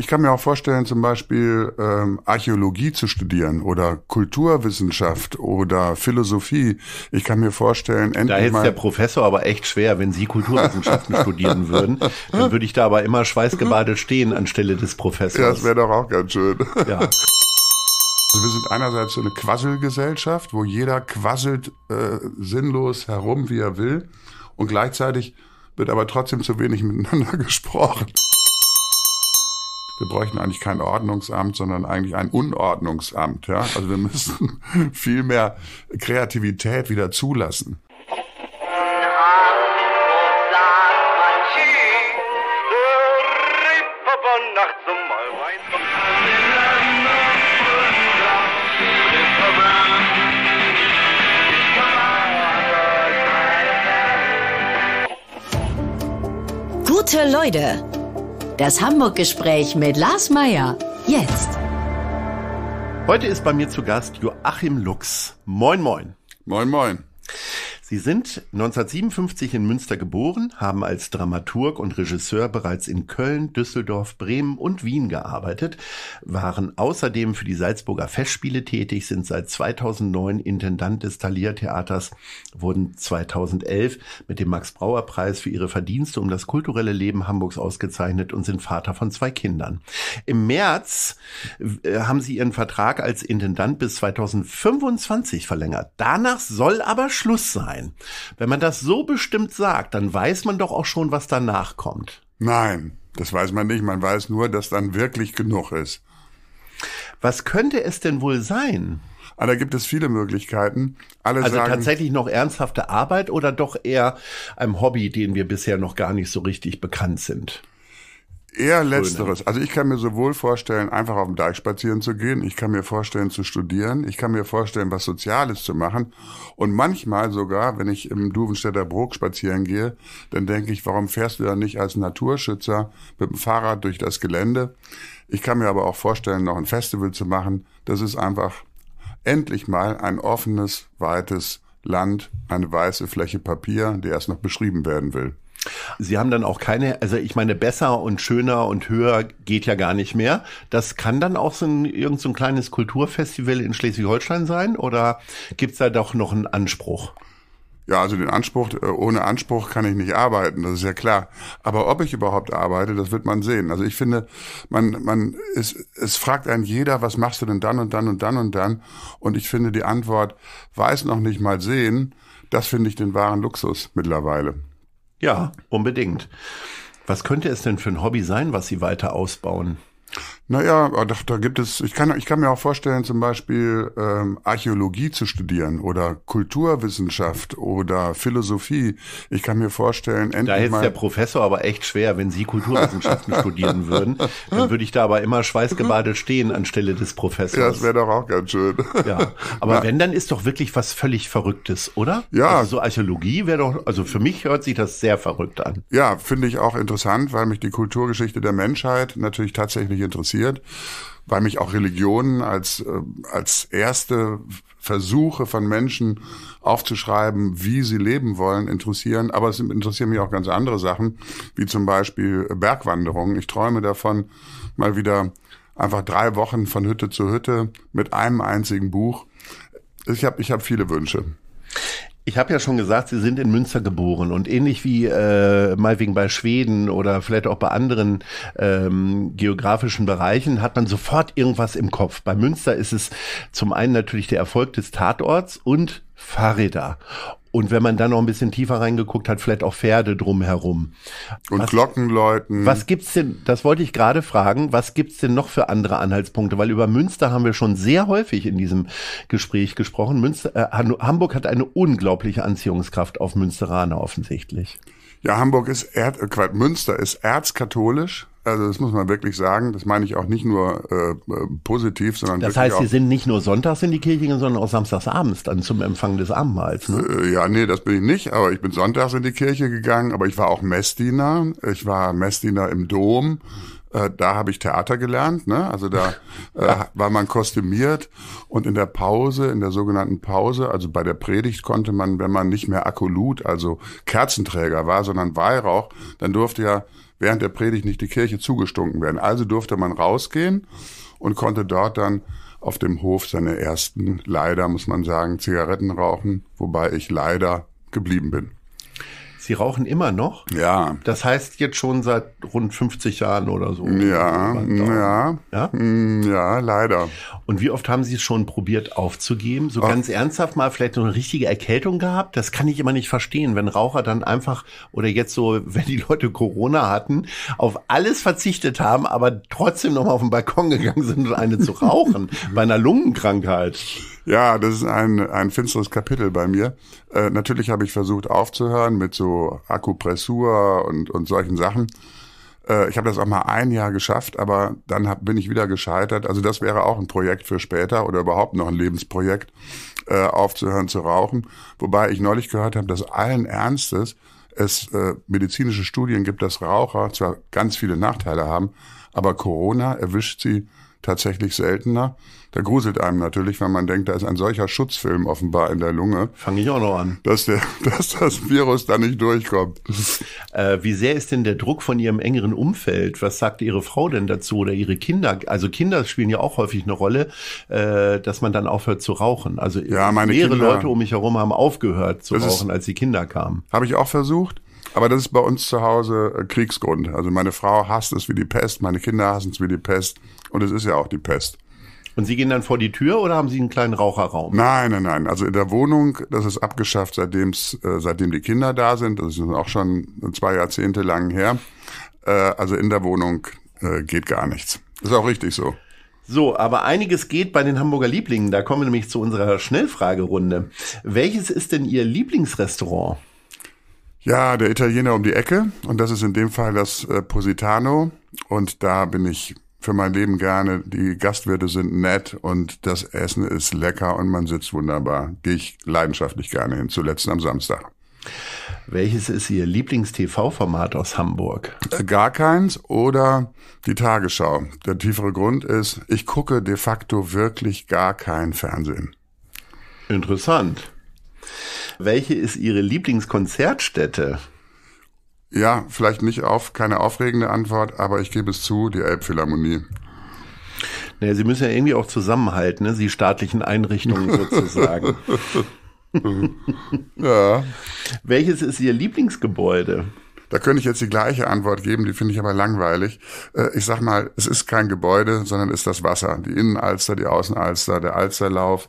Ich kann mir auch vorstellen, zum Beispiel ähm, Archäologie zu studieren oder Kulturwissenschaft oder Philosophie. Ich kann mir vorstellen, endlich Da hätte der Professor aber echt schwer, wenn Sie Kulturwissenschaften studieren würden. Dann würde ich da aber immer schweißgebadet stehen anstelle des Professors. Ja, das wäre doch auch ganz schön. Ja. Also wir sind einerseits so eine Quasselgesellschaft, wo jeder quasselt äh, sinnlos herum, wie er will. Und gleichzeitig wird aber trotzdem zu wenig miteinander gesprochen wir bräuchten eigentlich kein Ordnungsamt, sondern eigentlich ein Unordnungsamt. Ja? Also wir müssen viel mehr Kreativität wieder zulassen. Gute Leute das Hamburg-Gespräch mit Lars Meier. Jetzt. Heute ist bei mir zu Gast Joachim Lux. Moin, moin. Moin, moin. Sie sind 1957 in Münster geboren, haben als Dramaturg und Regisseur bereits in Köln, Düsseldorf, Bremen und Wien gearbeitet, waren außerdem für die Salzburger Festspiele tätig, sind seit 2009 Intendant des Thalia Theaters, wurden 2011 mit dem Max-Brauer-Preis für ihre Verdienste um das kulturelle Leben Hamburgs ausgezeichnet und sind Vater von zwei Kindern. Im März äh, haben sie ihren Vertrag als Intendant bis 2025 verlängert. Danach soll aber Schluss sein. Nein. Wenn man das so bestimmt sagt, dann weiß man doch auch schon, was danach kommt. Nein, das weiß man nicht. Man weiß nur, dass dann wirklich genug ist. Was könnte es denn wohl sein? Ah, da gibt es viele Möglichkeiten. Alle also sagen, tatsächlich noch ernsthafte Arbeit oder doch eher einem Hobby, den wir bisher noch gar nicht so richtig bekannt sind? Eher letzteres. Also ich kann mir sowohl vorstellen, einfach auf dem Deich spazieren zu gehen, ich kann mir vorstellen zu studieren, ich kann mir vorstellen, was Soziales zu machen. Und manchmal sogar, wenn ich im Duvenstädter Brook spazieren gehe, dann denke ich, warum fährst du da nicht als Naturschützer mit dem Fahrrad durch das Gelände? Ich kann mir aber auch vorstellen, noch ein Festival zu machen. Das ist einfach endlich mal ein offenes, weites Land, eine weiße Fläche Papier, der erst noch beschrieben werden will. Sie haben dann auch keine, also ich meine, besser und schöner und höher geht ja gar nicht mehr. Das kann dann auch so ein, irgend so ein kleines Kulturfestival in Schleswig-Holstein sein oder gibt's da doch noch einen Anspruch? Ja, also den Anspruch, äh, ohne Anspruch kann ich nicht arbeiten, das ist ja klar. Aber ob ich überhaupt arbeite, das wird man sehen. Also ich finde, man, man, ist, es fragt einen jeder, was machst du denn dann und dann und dann und dann? Und ich finde die Antwort, weiß noch nicht mal sehen, das finde ich den wahren Luxus mittlerweile. Ja, unbedingt. Was könnte es denn für ein Hobby sein, was Sie weiter ausbauen? Naja, da, da gibt es, ich kann, ich kann mir auch vorstellen, zum Beispiel ähm, Archäologie zu studieren oder Kulturwissenschaft oder Philosophie. Ich kann mir vorstellen, endlich. Da hätte der Professor aber echt schwer, wenn Sie Kulturwissenschaften studieren würden. Dann würde ich da aber immer schweißgebadet stehen anstelle des Professors. Ja, das wäre doch auch ganz schön. ja, aber Na. wenn, dann ist doch wirklich was völlig Verrücktes, oder? Ja. Also so Archäologie wäre doch, also für mich hört sich das sehr verrückt an. Ja, finde ich auch interessant, weil mich die Kulturgeschichte der Menschheit natürlich tatsächlich interessiert interessiert, weil mich auch Religionen als, äh, als erste Versuche von Menschen aufzuschreiben, wie sie leben wollen, interessieren. Aber es interessieren mich auch ganz andere Sachen, wie zum Beispiel Bergwanderungen. Ich träume davon, mal wieder einfach drei Wochen von Hütte zu Hütte mit einem einzigen Buch. Ich habe ich hab viele Wünsche. Ich habe ja schon gesagt, Sie sind in Münster geboren und ähnlich wie äh, meinetwegen bei Schweden oder vielleicht auch bei anderen ähm, geografischen Bereichen hat man sofort irgendwas im Kopf. Bei Münster ist es zum einen natürlich der Erfolg des Tatorts und Fahrräder. Und wenn man dann noch ein bisschen tiefer reingeguckt hat, vielleicht auch Pferde drumherum. Und was, Glockenläuten. Was gibt's denn, das wollte ich gerade fragen, was gibt's denn noch für andere Anhaltspunkte? Weil über Münster haben wir schon sehr häufig in diesem Gespräch gesprochen. Münster, äh, Hamburg hat eine unglaubliche Anziehungskraft auf Münsteraner offensichtlich. Ja, Hamburg ist Erd, äh, Münster ist erzkatholisch, also das muss man wirklich sagen. Das meine ich auch nicht nur äh, positiv, sondern das heißt, sie sind nicht nur sonntags in die Kirche, gegangen, sondern auch samstags abends dann zum Empfang des Abendmahls. Ne? Äh, ja, nee, das bin ich nicht. Aber ich bin sonntags in die Kirche gegangen. Aber ich war auch Messdiener. Ich war Messdiener im Dom. Äh, da habe ich Theater gelernt, ne? Also da äh, war man kostümiert und in der Pause, in der sogenannten Pause, also bei der Predigt konnte man, wenn man nicht mehr Akolut, also Kerzenträger war, sondern Weihrauch, dann durfte ja während der Predigt nicht die Kirche zugestunken werden. Also durfte man rausgehen und konnte dort dann auf dem Hof seine ersten, leider muss man sagen, Zigaretten rauchen, wobei ich leider geblieben bin. Sie rauchen immer noch? Ja. Das heißt jetzt schon seit rund 50 Jahren oder so. Ja, ja, ja, hm, ja, leider. Und wie oft haben Sie es schon probiert aufzugeben? So Ach. ganz ernsthaft mal vielleicht so eine richtige Erkältung gehabt? Das kann ich immer nicht verstehen, wenn Raucher dann einfach oder jetzt so, wenn die Leute Corona hatten, auf alles verzichtet haben, aber trotzdem noch mal auf den Balkon gegangen sind, um eine zu rauchen bei einer Lungenkrankheit. Ja, das ist ein, ein finsteres Kapitel bei mir. Äh, natürlich habe ich versucht aufzuhören mit so Akupressur und, und solchen Sachen. Äh, ich habe das auch mal ein Jahr geschafft, aber dann hab, bin ich wieder gescheitert. Also das wäre auch ein Projekt für später oder überhaupt noch ein Lebensprojekt, äh, aufzuhören zu rauchen. Wobei ich neulich gehört habe, dass allen Ernstes es äh, medizinische Studien gibt, dass Raucher zwar ganz viele Nachteile haben, aber Corona erwischt sie tatsächlich seltener da gruselt einem natürlich, wenn man denkt, da ist ein solcher Schutzfilm offenbar in der Lunge. Fange ich auch noch an. Dass, der, dass das Virus da nicht durchkommt. Äh, wie sehr ist denn der Druck von Ihrem engeren Umfeld? Was sagt Ihre Frau denn dazu oder Ihre Kinder? Also Kinder spielen ja auch häufig eine Rolle, äh, dass man dann aufhört zu rauchen. Also ja, meine mehrere Kinder, Leute um mich herum haben aufgehört zu rauchen, ist, als die Kinder kamen. Habe ich auch versucht. Aber das ist bei uns zu Hause äh, Kriegsgrund. Also meine Frau hasst es wie die Pest, meine Kinder hassen es wie die Pest. Und es ist ja auch die Pest. Und Sie gehen dann vor die Tür oder haben Sie einen kleinen Raucherraum? Nein, nein, nein. Also in der Wohnung, das ist abgeschafft, seitdem's, äh, seitdem die Kinder da sind. Das ist auch schon zwei Jahrzehnte lang her. Äh, also in der Wohnung äh, geht gar nichts. Ist auch richtig so. So, aber einiges geht bei den Hamburger Lieblingen. Da kommen wir nämlich zu unserer Schnellfragerunde. Welches ist denn Ihr Lieblingsrestaurant? Ja, der Italiener um die Ecke. Und das ist in dem Fall das äh, Positano. Und da bin ich für mein Leben gerne. Die Gastwirte sind nett und das Essen ist lecker und man sitzt wunderbar. Gehe ich leidenschaftlich gerne hin, zuletzt am Samstag. Welches ist Ihr Lieblings-TV-Format aus Hamburg? Äh, gar keins oder die Tagesschau. Der tiefere Grund ist, ich gucke de facto wirklich gar kein Fernsehen. Interessant. Welche ist Ihre Lieblingskonzertstätte? Ja, vielleicht nicht auf, keine aufregende Antwort, aber ich gebe es zu, die Elbphilharmonie. Naja, sie müssen ja irgendwie auch zusammenhalten, ne? Sie staatlichen Einrichtungen sozusagen. ja. Welches ist Ihr Lieblingsgebäude? Da könnte ich jetzt die gleiche Antwort geben, die finde ich aber langweilig. Äh, ich sag mal, es ist kein Gebäude, sondern ist das Wasser. Die Innenalster, die Außenalster, der Alsterlauf,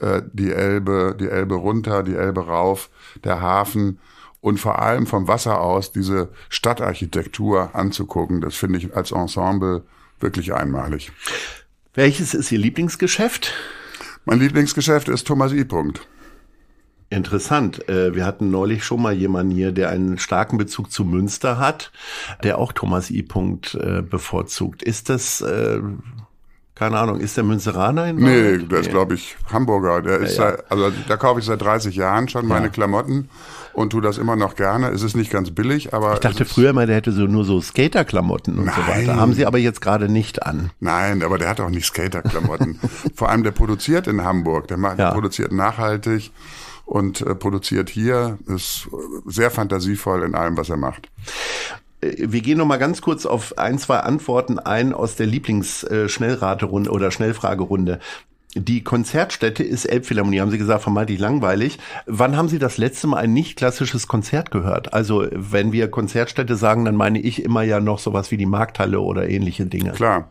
äh, die Elbe, die Elbe runter, die Elbe rauf, der Hafen, und vor allem vom Wasser aus diese Stadtarchitektur anzugucken. Das finde ich als Ensemble wirklich einmalig. Welches ist Ihr Lieblingsgeschäft? Mein Lieblingsgeschäft ist Thomas I. Punkt. Interessant. Äh, wir hatten neulich schon mal jemanden hier, der einen starken Bezug zu Münster hat, der auch Thomas I. Punkt äh, bevorzugt. Ist das, äh, keine Ahnung, ist der Münsteraner in Nee, der ist, glaube ich, Hamburger. Der ist ja. Seit, also da kaufe ich seit 30 Jahren schon meine ja. Klamotten und tue das immer noch gerne. Es ist nicht ganz billig, aber. Ich dachte früher mal, der hätte so nur so Skaterklamotten und Nein. so weiter. Haben sie aber jetzt gerade nicht an. Nein, aber der hat auch nicht Skaterklamotten. Vor allem der produziert in Hamburg. Der, macht, ja. der produziert nachhaltig und äh, produziert hier. Ist sehr fantasievoll in allem, was er macht äh, wir gehen noch mal ganz kurz auf ein, zwei Antworten ein aus der Lieblingsschnellraterunde oder Schnellfragerunde die Konzertstätte ist Elbphilharmonie. Haben Sie gesagt, von die langweilig. Wann haben Sie das letzte Mal ein nicht klassisches Konzert gehört? Also, wenn wir Konzertstätte sagen, dann meine ich immer ja noch sowas wie die Markthalle oder ähnliche Dinge. Klar.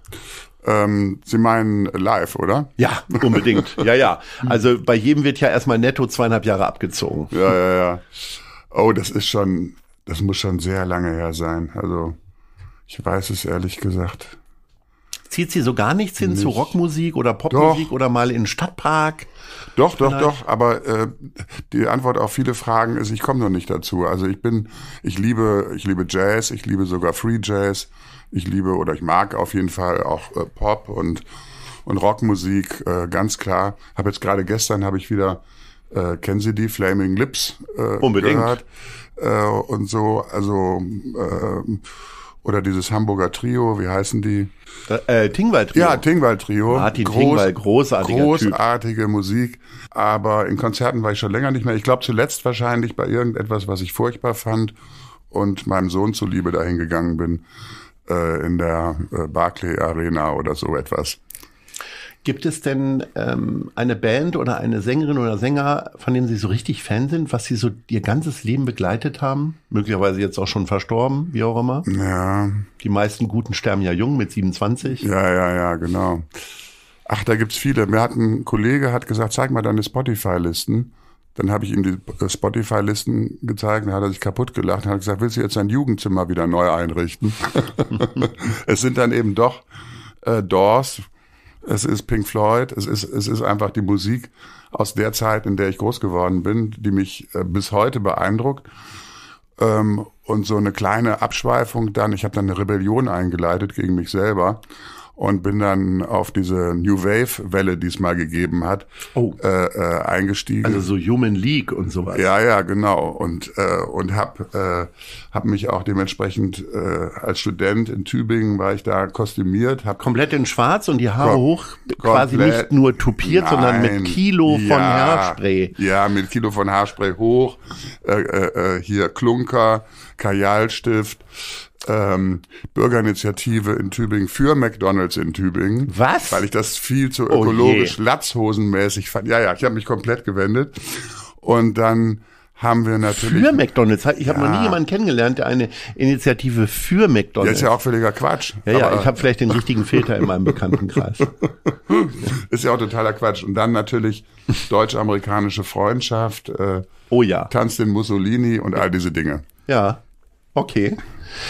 Ähm, Sie meinen live, oder? Ja, unbedingt. ja, ja. Also bei jedem wird ja erstmal netto zweieinhalb Jahre abgezogen. Ja, ja, ja. Oh, das ist schon, das muss schon sehr lange her sein. Also ich weiß es ehrlich gesagt. Zieht sie so gar nichts hin nicht. zu Rockmusik oder Popmusik doch. oder mal in den Stadtpark? Doch, doch, doch. Aber äh, die Antwort auf viele Fragen ist, ich komme noch nicht dazu. Also ich bin, ich liebe, ich liebe Jazz, ich liebe sogar Free Jazz. Ich liebe oder ich mag auf jeden Fall auch äh, Pop und und Rockmusik, äh, ganz klar. Habe jetzt gerade gestern habe ich wieder äh, kennen Sie die Flaming Lips äh, Unbedingt. gehört äh, und so. Also äh, oder dieses Hamburger Trio, wie heißen die? Äh, Tingwall Trio. Ja, Tingwall Trio. Martin Groß, Tingwall, großartiger Großartige typ. Musik, aber in Konzerten war ich schon länger nicht mehr. Ich glaube zuletzt wahrscheinlich bei irgendetwas, was ich furchtbar fand und meinem Sohn zuliebe dahin gegangen bin, äh, in der äh, Barclay Arena oder so etwas. Gibt es denn ähm, eine Band oder eine Sängerin oder Sänger, von dem Sie so richtig Fan sind, was Sie so Ihr ganzes Leben begleitet haben? Möglicherweise jetzt auch schon verstorben, wie auch immer. Ja. Die meisten Guten sterben ja jung mit 27. Ja, ja, ja, genau. Ach, da gibt's viele. Mir hat ein Kollege hat gesagt, zeig mal deine Spotify-Listen. Dann habe ich ihm die äh, Spotify-Listen gezeigt und hat er sich kaputt gelacht und hat gesagt, willst du jetzt dein Jugendzimmer wieder neu einrichten? es sind dann eben doch äh, Doors, es ist Pink Floyd, es ist, es ist einfach die Musik aus der Zeit, in der ich groß geworden bin, die mich äh, bis heute beeindruckt. Ähm, und so eine kleine Abschweifung dann, ich habe dann eine Rebellion eingeleitet gegen mich selber und bin dann auf diese New Wave Welle, die es mal gegeben hat, oh. äh, äh, eingestiegen. Also so Human League und sowas. Ja, ja, genau. Und äh, und hab äh, hab mich auch dementsprechend äh, als Student in Tübingen war ich da kostümiert, hab komplett in Schwarz und die Haare hoch, quasi nicht nur tupiert, nein, sondern mit Kilo von Haarspray. Ja, mit Kilo von Haarspray hoch, äh, äh, äh hier Klunker, Kajalstift ähm, Bürgerinitiative in Tübingen für McDonalds in Tübingen. Was? Weil ich das viel zu oh ökologisch oh latzhosenmäßig fand. Ja, ja, ich habe mich komplett gewendet. Und dann haben wir natürlich. Für McDonalds. Ich habe ja. noch nie jemanden kennengelernt, der eine Initiative für McDonalds. Das ist ja auch völliger Quatsch. Ja, ja, ich habe vielleicht den richtigen Filter in meinem Bekanntenkreis. Ist ja auch totaler Quatsch. Und dann natürlich deutsch-amerikanische Freundschaft. Äh, oh ja. Tanz den Mussolini und all diese Dinge. Ja. Okay.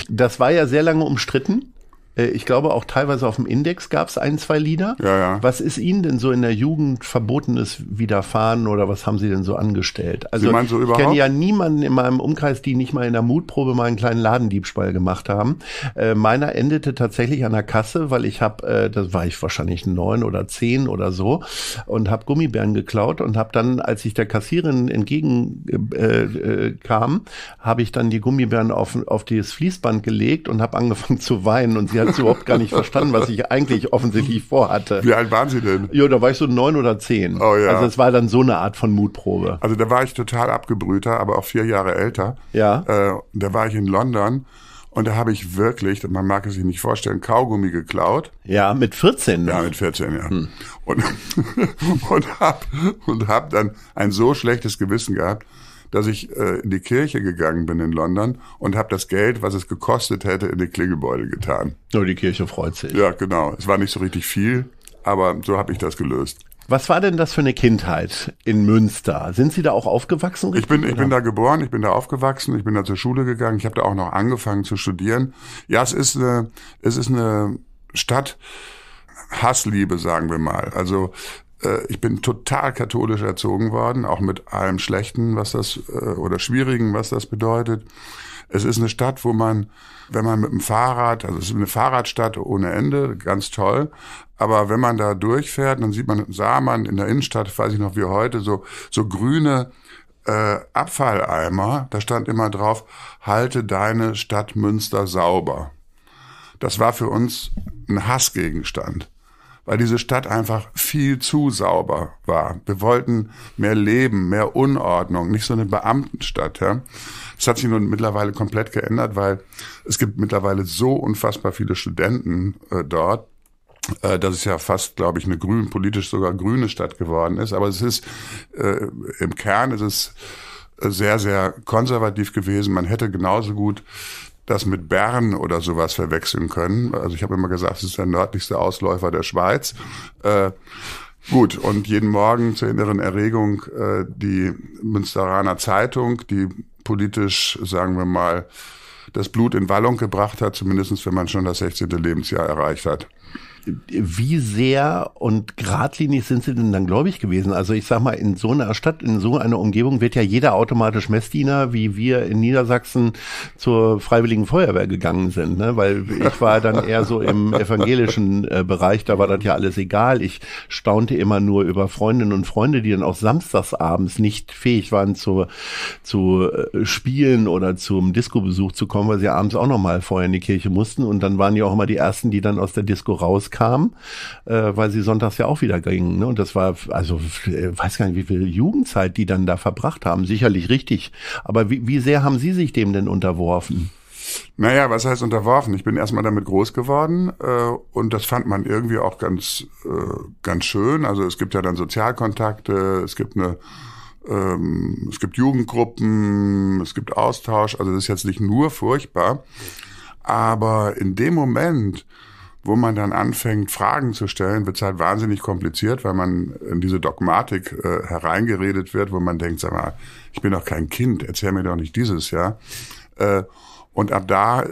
Das war ja sehr lange umstritten. Äh, ich glaube auch teilweise auf dem Index gab es ein, zwei Lieder. Ja, ja. Was ist Ihnen denn so in der Jugend Verbotenes widerfahren oder was haben Sie denn so angestellt? Also so ich kenne ja niemanden in meinem Umkreis, die nicht mal in der Mutprobe mal einen kleinen Ladendiebspall gemacht haben. Äh, meiner endete tatsächlich an der Kasse, weil ich habe, äh, das war ich wahrscheinlich neun oder zehn oder so und habe Gummibären geklaut und habe dann, als ich der Kassierin entgegen äh, äh kam, habe ich dann die Gummibären auf, auf das Fließband gelegt und habe angefangen zu weinen und sie hat es überhaupt gar nicht verstanden, was ich eigentlich offensichtlich vorhatte. Wie alt waren Sie denn? Ja, da war ich so neun oder zehn. Oh ja. Also es war dann so eine Art von Mutprobe. Also da war ich total abgebrühter, aber auch vier Jahre älter. Ja. Äh, da war ich in London. Und da habe ich wirklich, man mag es sich nicht vorstellen, Kaugummi geklaut. Ja, mit 14. Ne? Ja, mit 14, ja. Hm. Und, und habe und hab dann ein so schlechtes Gewissen gehabt, dass ich äh, in die Kirche gegangen bin in London und habe das Geld, was es gekostet hätte, in die Klingelbeutel getan. Nur die Kirche freut sich. Ja, genau. Es war nicht so richtig viel, aber so habe ich das gelöst. Was war denn das für eine Kindheit in Münster? Sind Sie da auch aufgewachsen? Richtig? ich bin, ich bin da geboren, ich bin da aufgewachsen, ich bin da zur Schule gegangen, ich habe da auch noch angefangen zu studieren. Ja, es ist eine, es ist eine Stadt Hassliebe, sagen wir mal. Also äh, ich bin total katholisch erzogen worden, auch mit allem Schlechten, was das äh, oder Schwierigen, was das bedeutet. Es ist eine Stadt, wo man, wenn man mit dem Fahrrad, also es ist eine Fahrradstadt ohne Ende, ganz toll. Aber wenn man da durchfährt, dann sieht man, sah man in der Innenstadt, weiß ich noch wie heute, so, so grüne äh, Abfalleimer. Da stand immer drauf, halte deine Stadt Münster sauber. Das war für uns ein Hassgegenstand weil diese Stadt einfach viel zu sauber war. Wir wollten mehr Leben, mehr Unordnung, nicht so eine Beamtenstadt. Ja? Das hat sich nun mittlerweile komplett geändert, weil es gibt mittlerweile so unfassbar viele Studenten äh, dort, äh, dass es ja fast, glaube ich, eine grün, politisch sogar grüne Stadt geworden ist. Aber es ist äh, im Kern ist es sehr, sehr konservativ gewesen. Man hätte genauso gut das mit Bern oder sowas verwechseln können. Also ich habe immer gesagt, es ist der nördlichste Ausläufer der Schweiz. Äh, Gut, und jeden Morgen zur inneren Erregung äh, die Münsteraner Zeitung, die politisch, sagen wir mal, das Blut in Wallung gebracht hat, zumindestens wenn man schon das 16. Lebensjahr erreicht hat wie sehr und geradlinig sind sie denn dann gläubig gewesen? Also ich sag mal, in so einer Stadt, in so einer Umgebung wird ja jeder automatisch Messdiener, wie wir in Niedersachsen zur Freiwilligen Feuerwehr gegangen sind, ne? weil ich war dann eher so im evangelischen äh, Bereich, da war das ja alles egal. Ich staunte immer nur über Freundinnen und Freunde, die dann auch samstagsabends nicht fähig waren zu, zu äh, spielen oder zum Disco-Besuch zu kommen, weil sie abends auch nochmal vorher in die Kirche mussten und dann waren ja auch immer die ersten, die dann aus der Disco raus kam, äh, weil sie sonntags ja auch wieder gingen. Ne? Und das war, also ich äh, weiß gar nicht, wie viel Jugendzeit die dann da verbracht haben. Sicherlich richtig. Aber wie, wie sehr haben Sie sich dem denn unterworfen? Naja, was heißt unterworfen? Ich bin erstmal damit groß geworden äh, und das fand man irgendwie auch ganz, äh, ganz schön. Also es gibt ja dann Sozialkontakte, es gibt eine ähm, es gibt Jugendgruppen, es gibt Austausch, also das ist jetzt nicht nur furchtbar. Aber in dem Moment, wo man dann anfängt, Fragen zu stellen, wird es halt wahnsinnig kompliziert, weil man in diese Dogmatik äh, hereingeredet wird, wo man denkt, sag mal, ich bin doch kein Kind, erzähl mir doch nicht dieses, ja. Äh, und ab da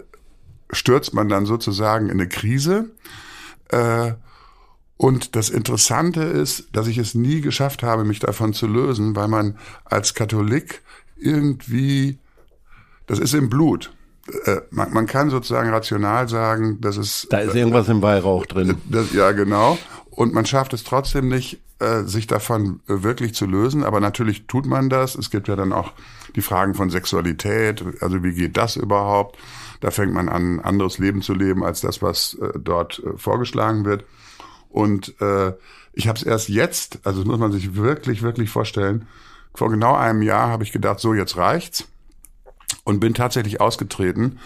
stürzt man dann sozusagen in eine Krise. Äh, und das Interessante ist, dass ich es nie geschafft habe, mich davon zu lösen, weil man als Katholik irgendwie, das ist im Blut äh, man, man, kann sozusagen rational sagen, das ist. Da ist irgendwas äh, im Weihrauch drin. Äh, das, ja, genau. Und man schafft es trotzdem nicht, äh, sich davon äh, wirklich zu lösen. Aber natürlich tut man das. Es gibt ja dann auch die Fragen von Sexualität. Also wie geht das überhaupt? Da fängt man an, ein anderes Leben zu leben als das, was äh, dort vorgeschlagen wird. Und äh, ich habe es erst jetzt, also das muss man sich wirklich, wirklich vorstellen, vor genau einem Jahr habe ich gedacht, so jetzt reicht's und bin tatsächlich ausgetreten.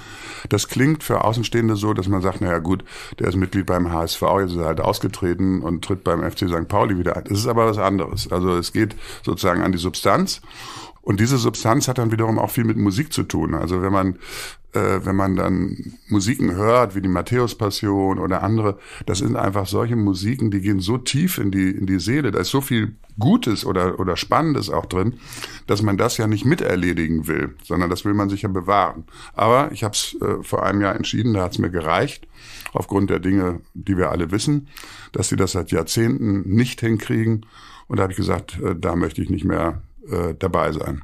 Das klingt für Außenstehende so, dass man sagt, naja gut, der ist Mitglied beim HSV, jetzt ist er halt ausgetreten und tritt beim FC St. Pauli wieder ein. Das ist aber was anderes. Also es geht sozusagen an die Substanz und diese Substanz hat dann wiederum auch viel mit Musik zu tun. Also wenn man, äh, wenn man dann Musiken hört, wie die Matthäus-Passion oder andere, das sind einfach solche Musiken, die gehen so tief in die, in die Seele. Da ist so viel Gutes oder, oder Spannendes auch drin, dass man das ja nicht miterledigen will, sondern das will man sich ja bewahren. Aber ich habe es äh, vor einem Jahr entschieden, da hat es mir gereicht, aufgrund der Dinge, die wir alle wissen, dass sie das seit Jahrzehnten nicht hinkriegen. Und da habe ich gesagt, äh, da möchte ich nicht mehr äh, dabei sein.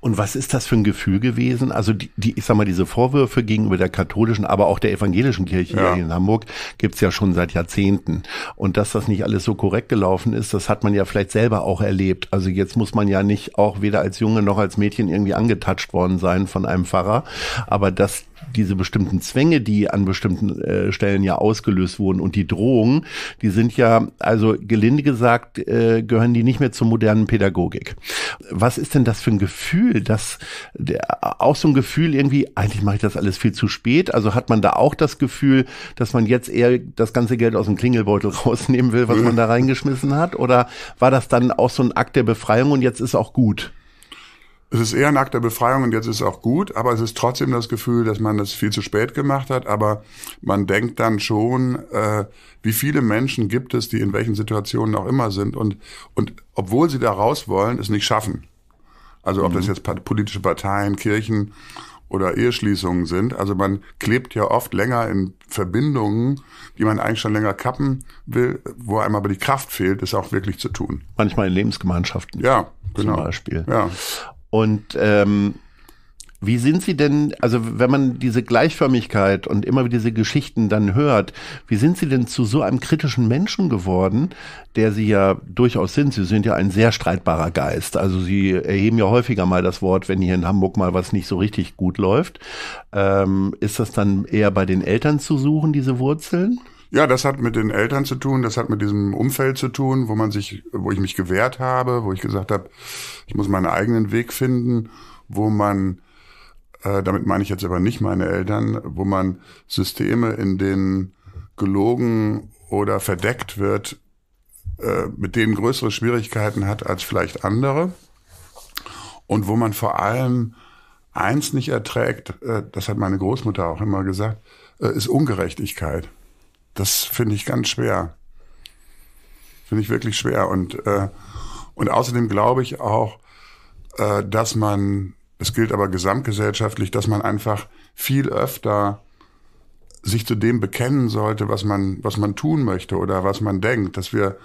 Und was ist das für ein Gefühl gewesen? Also die, die, ich sag mal, diese Vorwürfe gegenüber der katholischen, aber auch der evangelischen Kirche ja. hier in Hamburg gibt's ja schon seit Jahrzehnten. Und dass das nicht alles so korrekt gelaufen ist, das hat man ja vielleicht selber auch erlebt. Also jetzt muss man ja nicht auch weder als Junge noch als Mädchen irgendwie angetatscht worden sein von einem Pfarrer. Aber dass diese bestimmten Zwänge, die an bestimmten äh, Stellen ja ausgelöst wurden und die Drohungen, die sind ja, also gelinde gesagt, äh, gehören die nicht mehr zur modernen Pädagogik. Was ist denn das für ein Gefühl, dass der, auch so ein Gefühl irgendwie, eigentlich mache ich das alles viel zu spät? Also hat man da auch das Gefühl, dass man jetzt eher das ganze Geld aus dem Klingelbeutel rausnehmen will, was man da reingeschmissen hat? Oder war das dann auch so ein Akt der Befreiung und jetzt ist auch gut? es ist eher ein Akt der Befreiung und jetzt ist es auch gut, aber es ist trotzdem das Gefühl, dass man das viel zu spät gemacht hat. Aber man denkt dann schon, äh, wie viele Menschen gibt es, die in welchen Situationen auch immer sind und, und obwohl sie da raus wollen, es nicht schaffen. Also ob mhm. das jetzt politische Parteien, Kirchen oder Eheschließungen sind. Also man klebt ja oft länger in Verbindungen, die man eigentlich schon länger kappen will, wo einem aber die Kraft fehlt, es auch wirklich zu tun. Manchmal in Lebensgemeinschaften. Ja, genau. Zum Beispiel. Ja. Und ähm, wie sind Sie denn, also wenn man diese Gleichförmigkeit und immer wieder diese Geschichten dann hört, wie sind Sie denn zu so einem kritischen Menschen geworden, der Sie ja durchaus sind? Sie sind ja ein sehr streitbarer Geist. Also Sie erheben ja häufiger mal das Wort, wenn hier in Hamburg mal was nicht so richtig gut läuft. Ähm, ist das dann eher bei den Eltern zu suchen, diese Wurzeln? Ja, das hat mit den Eltern zu tun, das hat mit diesem Umfeld zu tun, wo man sich, wo ich mich gewehrt habe, wo ich gesagt habe, ich muss meinen eigenen Weg finden, wo man, äh, damit meine ich jetzt aber nicht meine Eltern, wo man Systeme, in denen gelogen oder verdeckt wird, äh, mit denen größere Schwierigkeiten hat als vielleicht andere und wo man vor allem eins nicht erträgt, äh, das hat meine Großmutter auch immer gesagt, äh, ist Ungerechtigkeit. Das finde ich ganz schwer. Finde ich wirklich schwer. Und, äh, und außerdem glaube ich auch, äh, dass man, es gilt aber gesamtgesellschaftlich, dass man einfach viel öfter sich zu dem bekennen sollte, was man, was man tun möchte oder was man denkt, dass wir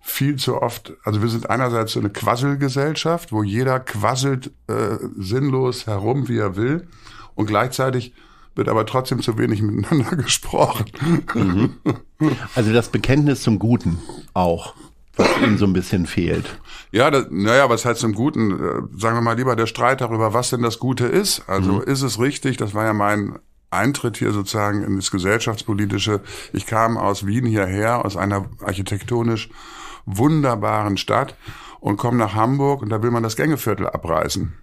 viel zu oft, also wir sind einerseits so eine Quasselgesellschaft, wo jeder quasselt äh, sinnlos herum, wie er will, und gleichzeitig wird aber trotzdem zu wenig miteinander gesprochen. Mhm. Also das Bekenntnis zum Guten auch, was ihnen so ein bisschen fehlt. Ja, das, naja, was heißt zum Guten? Äh, sagen wir mal lieber der Streit darüber, was denn das Gute ist. Also mhm. ist es richtig, das war ja mein Eintritt hier sozusagen ins gesellschaftspolitische. Ich kam aus Wien hierher, aus einer architektonisch wunderbaren Stadt und komme nach Hamburg und da will man das Gängeviertel abreißen.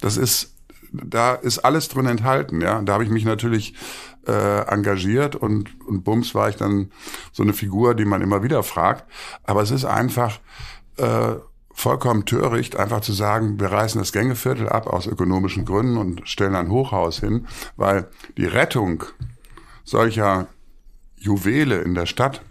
Das ist da ist alles drin enthalten. Ja, da habe ich mich natürlich äh, engagiert und, und bums war ich dann so eine Figur, die man immer wieder fragt. Aber es ist einfach äh, vollkommen töricht, einfach zu sagen, wir reißen das Gängeviertel ab aus ökonomischen Gründen und stellen ein Hochhaus hin, weil die Rettung solcher Juwele in der Stadt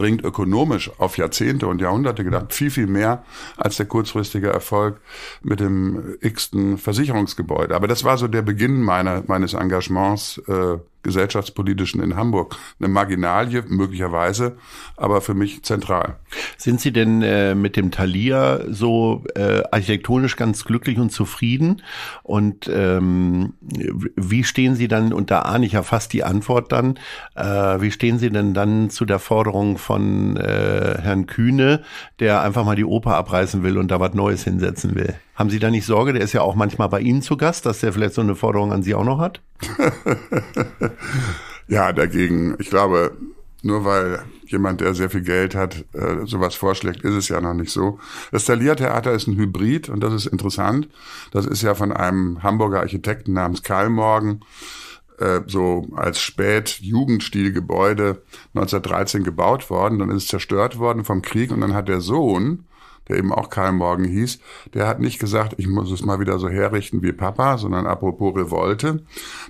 bringt ökonomisch auf Jahrzehnte und Jahrhunderte gedacht viel, viel mehr als der kurzfristige Erfolg mit dem x-ten Versicherungsgebäude. Aber das war so der Beginn meiner, meines Engagements äh, gesellschaftspolitischen in Hamburg. Eine Marginalie möglicherweise, aber für mich zentral. Sind Sie denn äh, mit dem Thalia so äh, architektonisch ganz glücklich und zufrieden? Und ähm, wie stehen Sie dann, und da ahne ich ja fast die Antwort dann, äh, wie stehen Sie denn dann zu der Forderung von äh, Herrn Kühne, der einfach mal die Oper abreißen will und da was Neues hinsetzen will? Haben Sie da nicht Sorge, der ist ja auch manchmal bei Ihnen zu Gast, dass der vielleicht so eine Forderung an Sie auch noch hat? ja, dagegen, ich glaube, nur weil jemand, der sehr viel Geld hat, äh, sowas vorschlägt, ist es ja noch nicht so. Das Thalia-Theater ist ein Hybrid und das ist interessant. Das ist ja von einem Hamburger Architekten namens Karl Morgen äh, so als Spät-Jugendstilgebäude 1913 gebaut worden, dann ist es zerstört worden vom Krieg und dann hat der Sohn der eben auch Karl Morgen hieß, der hat nicht gesagt, ich muss es mal wieder so herrichten wie Papa, sondern apropos Revolte,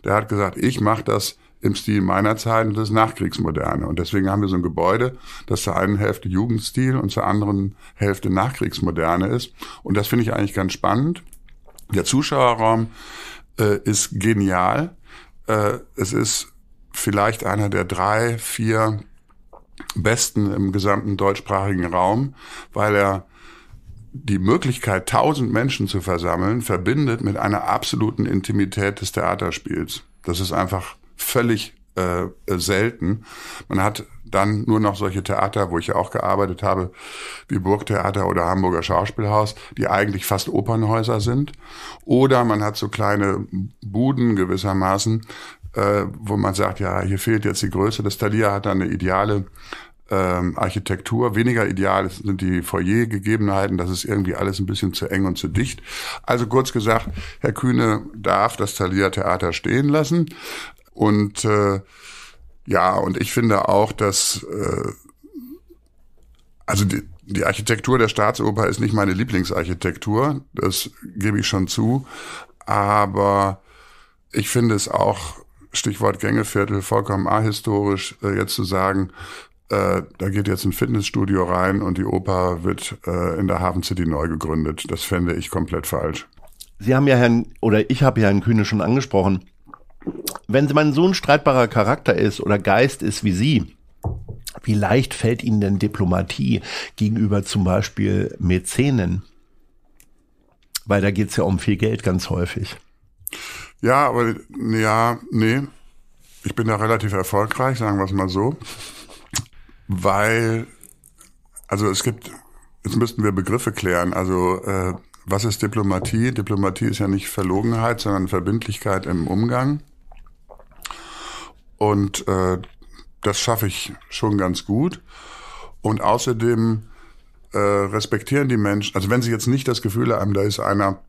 der hat gesagt, ich mache das im Stil meiner Zeit und das Nachkriegsmoderne. Und deswegen haben wir so ein Gebäude, das zur einen Hälfte Jugendstil und zur anderen Hälfte Nachkriegsmoderne ist. Und das finde ich eigentlich ganz spannend. Der Zuschauerraum äh, ist genial. Äh, es ist vielleicht einer der drei, vier besten im gesamten deutschsprachigen Raum, weil er die Möglichkeit, tausend Menschen zu versammeln, verbindet mit einer absoluten Intimität des Theaterspiels. Das ist einfach völlig äh, selten. Man hat dann nur noch solche Theater, wo ich ja auch gearbeitet habe, wie Burgtheater oder Hamburger Schauspielhaus, die eigentlich fast Opernhäuser sind. Oder man hat so kleine Buden gewissermaßen, äh, wo man sagt, ja, hier fehlt jetzt die Größe. Das Thalia hat dann eine ideale ähm, Architektur. Weniger ideal sind die Foyer-Gegebenheiten. Das ist irgendwie alles ein bisschen zu eng und zu dicht. Also kurz gesagt, Herr Kühne darf das Thalia Theater stehen lassen. Und äh, ja, und ich finde auch, dass äh, also die, die Architektur der Staatsoper ist nicht meine Lieblingsarchitektur. Das gebe ich schon zu. Aber ich finde es auch Stichwort Gängeviertel vollkommen ahistorisch, äh, jetzt zu sagen, äh, da geht jetzt ein Fitnessstudio rein und die Oper wird äh, in der Hafen City neu gegründet. Das fände ich komplett falsch. Sie haben ja Herrn, oder ich habe ja Herrn Kühne schon angesprochen. Wenn man so ein streitbarer Charakter ist oder Geist ist wie Sie, wie leicht fällt Ihnen denn Diplomatie gegenüber zum Beispiel Mäzenen? Weil da geht es ja um viel Geld ganz häufig. Ja, aber ja, nee. Ich bin da relativ erfolgreich, sagen wir es mal so weil, also es gibt, jetzt müssten wir Begriffe klären, also äh, was ist Diplomatie? Diplomatie ist ja nicht Verlogenheit, sondern Verbindlichkeit im Umgang. Und äh, das schaffe ich schon ganz gut. Und außerdem äh, respektieren die Menschen, also wenn sie jetzt nicht das Gefühl haben, da ist einer,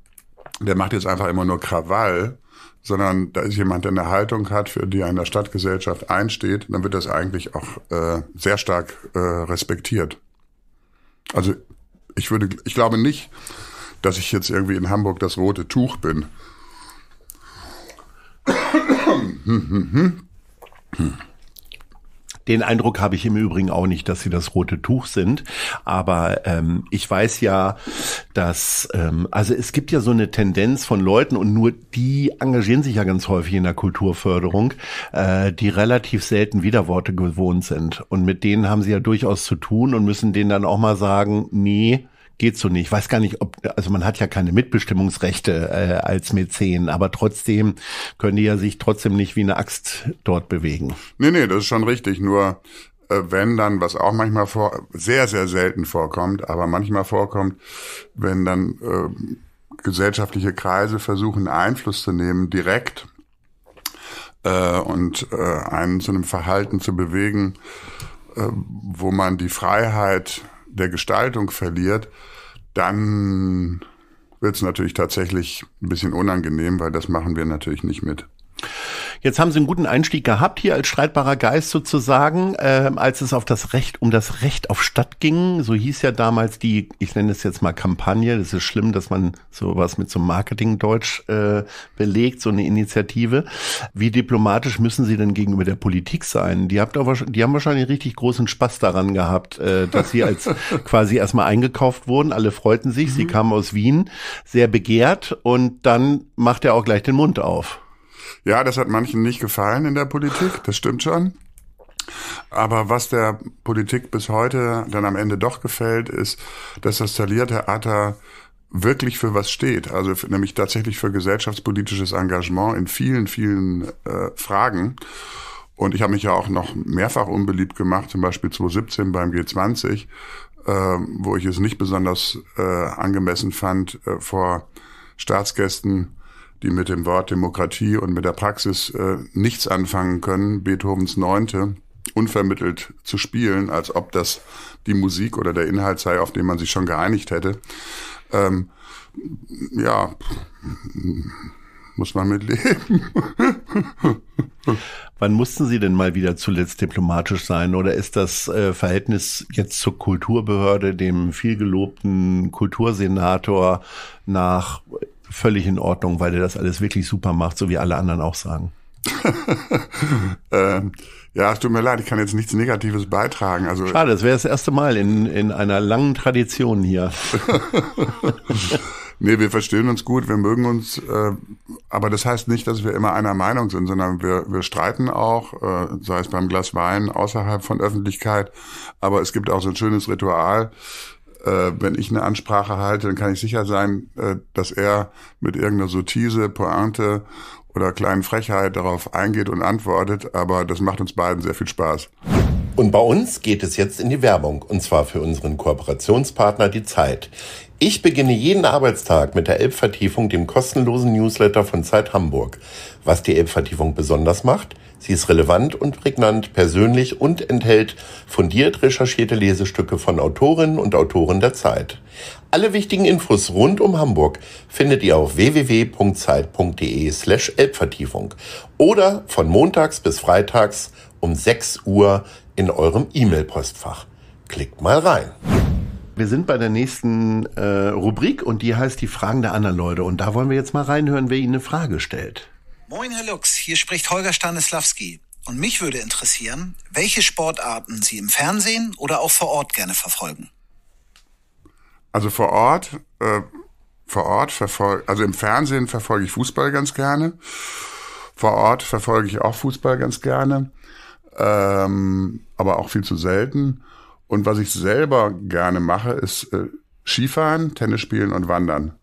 der macht jetzt einfach immer nur Krawall, sondern da ist jemand, der eine Haltung hat, für die er in der Stadtgesellschaft einsteht, dann wird das eigentlich auch äh, sehr stark äh, respektiert. Also ich würde, ich glaube nicht, dass ich jetzt irgendwie in Hamburg das rote Tuch bin. hm, hm, hm. Den Eindruck habe ich im Übrigen auch nicht, dass sie das rote Tuch sind. Aber ähm, ich weiß ja, dass, ähm, also es gibt ja so eine Tendenz von Leuten und nur die engagieren sich ja ganz häufig in der Kulturförderung, äh, die relativ selten Widerworte gewohnt sind. Und mit denen haben sie ja durchaus zu tun und müssen denen dann auch mal sagen, nee, geht so nicht. Ich weiß gar nicht, ob, also man hat ja keine Mitbestimmungsrechte äh, als Mäzen, aber trotzdem können die ja sich trotzdem nicht wie eine Axt dort bewegen. Nee, nee, das ist schon richtig. Nur äh, wenn dann, was auch manchmal vor, sehr, sehr selten vorkommt, aber manchmal vorkommt, wenn dann äh, gesellschaftliche Kreise versuchen, Einfluss zu nehmen, direkt äh, und äh, einen zu einem Verhalten zu bewegen, äh, wo man die Freiheit der Gestaltung verliert, dann wird es natürlich tatsächlich ein bisschen unangenehm, weil das machen wir natürlich nicht mit. Jetzt haben Sie einen guten Einstieg gehabt hier als streitbarer Geist sozusagen, äh, als es auf das Recht, um das Recht auf Stadt ging. So hieß ja damals die, ich nenne es jetzt mal Kampagne. Das ist schlimm, dass man sowas mit so Marketingdeutsch äh, belegt, so eine Initiative. Wie diplomatisch müssen Sie denn gegenüber der Politik sein? Die, habt auch, die haben wahrscheinlich richtig großen Spaß daran gehabt, äh, dass Sie als quasi erstmal eingekauft wurden. Alle freuten sich. Mhm. Sie kamen aus Wien, sehr begehrt. Und dann macht er auch gleich den Mund auf. Ja, das hat manchen nicht gefallen in der Politik, das stimmt schon. Aber was der Politik bis heute dann am Ende doch gefällt, ist, dass das Thalia-Theater wirklich für was steht, also für, nämlich tatsächlich für gesellschaftspolitisches Engagement in vielen, vielen äh, Fragen. Und ich habe mich ja auch noch mehrfach unbeliebt gemacht, zum Beispiel 2017 beim G20, äh, wo ich es nicht besonders äh, angemessen fand, äh, vor Staatsgästen die mit dem Wort Demokratie und mit der Praxis äh, nichts anfangen können, Beethovens Neunte unvermittelt zu spielen, als ob das die Musik oder der Inhalt sei, auf den man sich schon geeinigt hätte. Ähm, ja, muss man mitleben. Wann mussten Sie denn mal wieder zuletzt diplomatisch sein? Oder ist das äh, Verhältnis jetzt zur Kulturbehörde, dem vielgelobten Kultursenator nach völlig in Ordnung, weil der das alles wirklich super macht, so wie alle anderen auch sagen. ähm, ja, es tut mir leid, ich kann jetzt nichts Negatives beitragen. Also Schade, das wäre das erste Mal in, in einer langen Tradition hier. nee, wir verstehen uns gut, wir mögen uns, äh, aber das heißt nicht, dass wir immer einer Meinung sind, sondern wir, wir streiten auch, äh, sei es beim Glas Wein, außerhalb von Öffentlichkeit. Aber es gibt auch so ein schönes Ritual, äh, wenn ich eine Ansprache halte, dann kann ich sicher sein, äh, dass er mit irgendeiner Sottise, Pointe oder kleinen Frechheit darauf eingeht und antwortet. Aber das macht uns beiden sehr viel Spaß. Und bei uns geht es jetzt in die Werbung, und zwar für unseren Kooperationspartner Die Zeit. Ich beginne jeden Arbeitstag mit der Elbvertiefung, dem kostenlosen Newsletter von Zeit Hamburg. Was die Elbvertiefung besonders macht – Sie ist relevant und prägnant, persönlich und enthält fundiert recherchierte Lesestücke von Autorinnen und Autoren der Zeit. Alle wichtigen Infos rund um Hamburg findet ihr auf www.zeit.de slash Elbvertiefung oder von montags bis freitags um 6 Uhr in eurem E-Mail-Postfach. Klickt mal rein. Wir sind bei der nächsten äh, Rubrik und die heißt die Fragen der anderen Leute. Und da wollen wir jetzt mal reinhören, wer Ihnen eine Frage stellt. Moin, Herr Lux, hier spricht Holger Stanislawski. Und mich würde interessieren, welche Sportarten Sie im Fernsehen oder auch vor Ort gerne verfolgen. Also vor Ort, äh, vor Ort verfolge, also im Fernsehen verfolge ich Fußball ganz gerne. Vor Ort verfolge ich auch Fußball ganz gerne, ähm, aber auch viel zu selten. Und was ich selber gerne mache, ist äh, Skifahren, Tennis spielen und Wandern.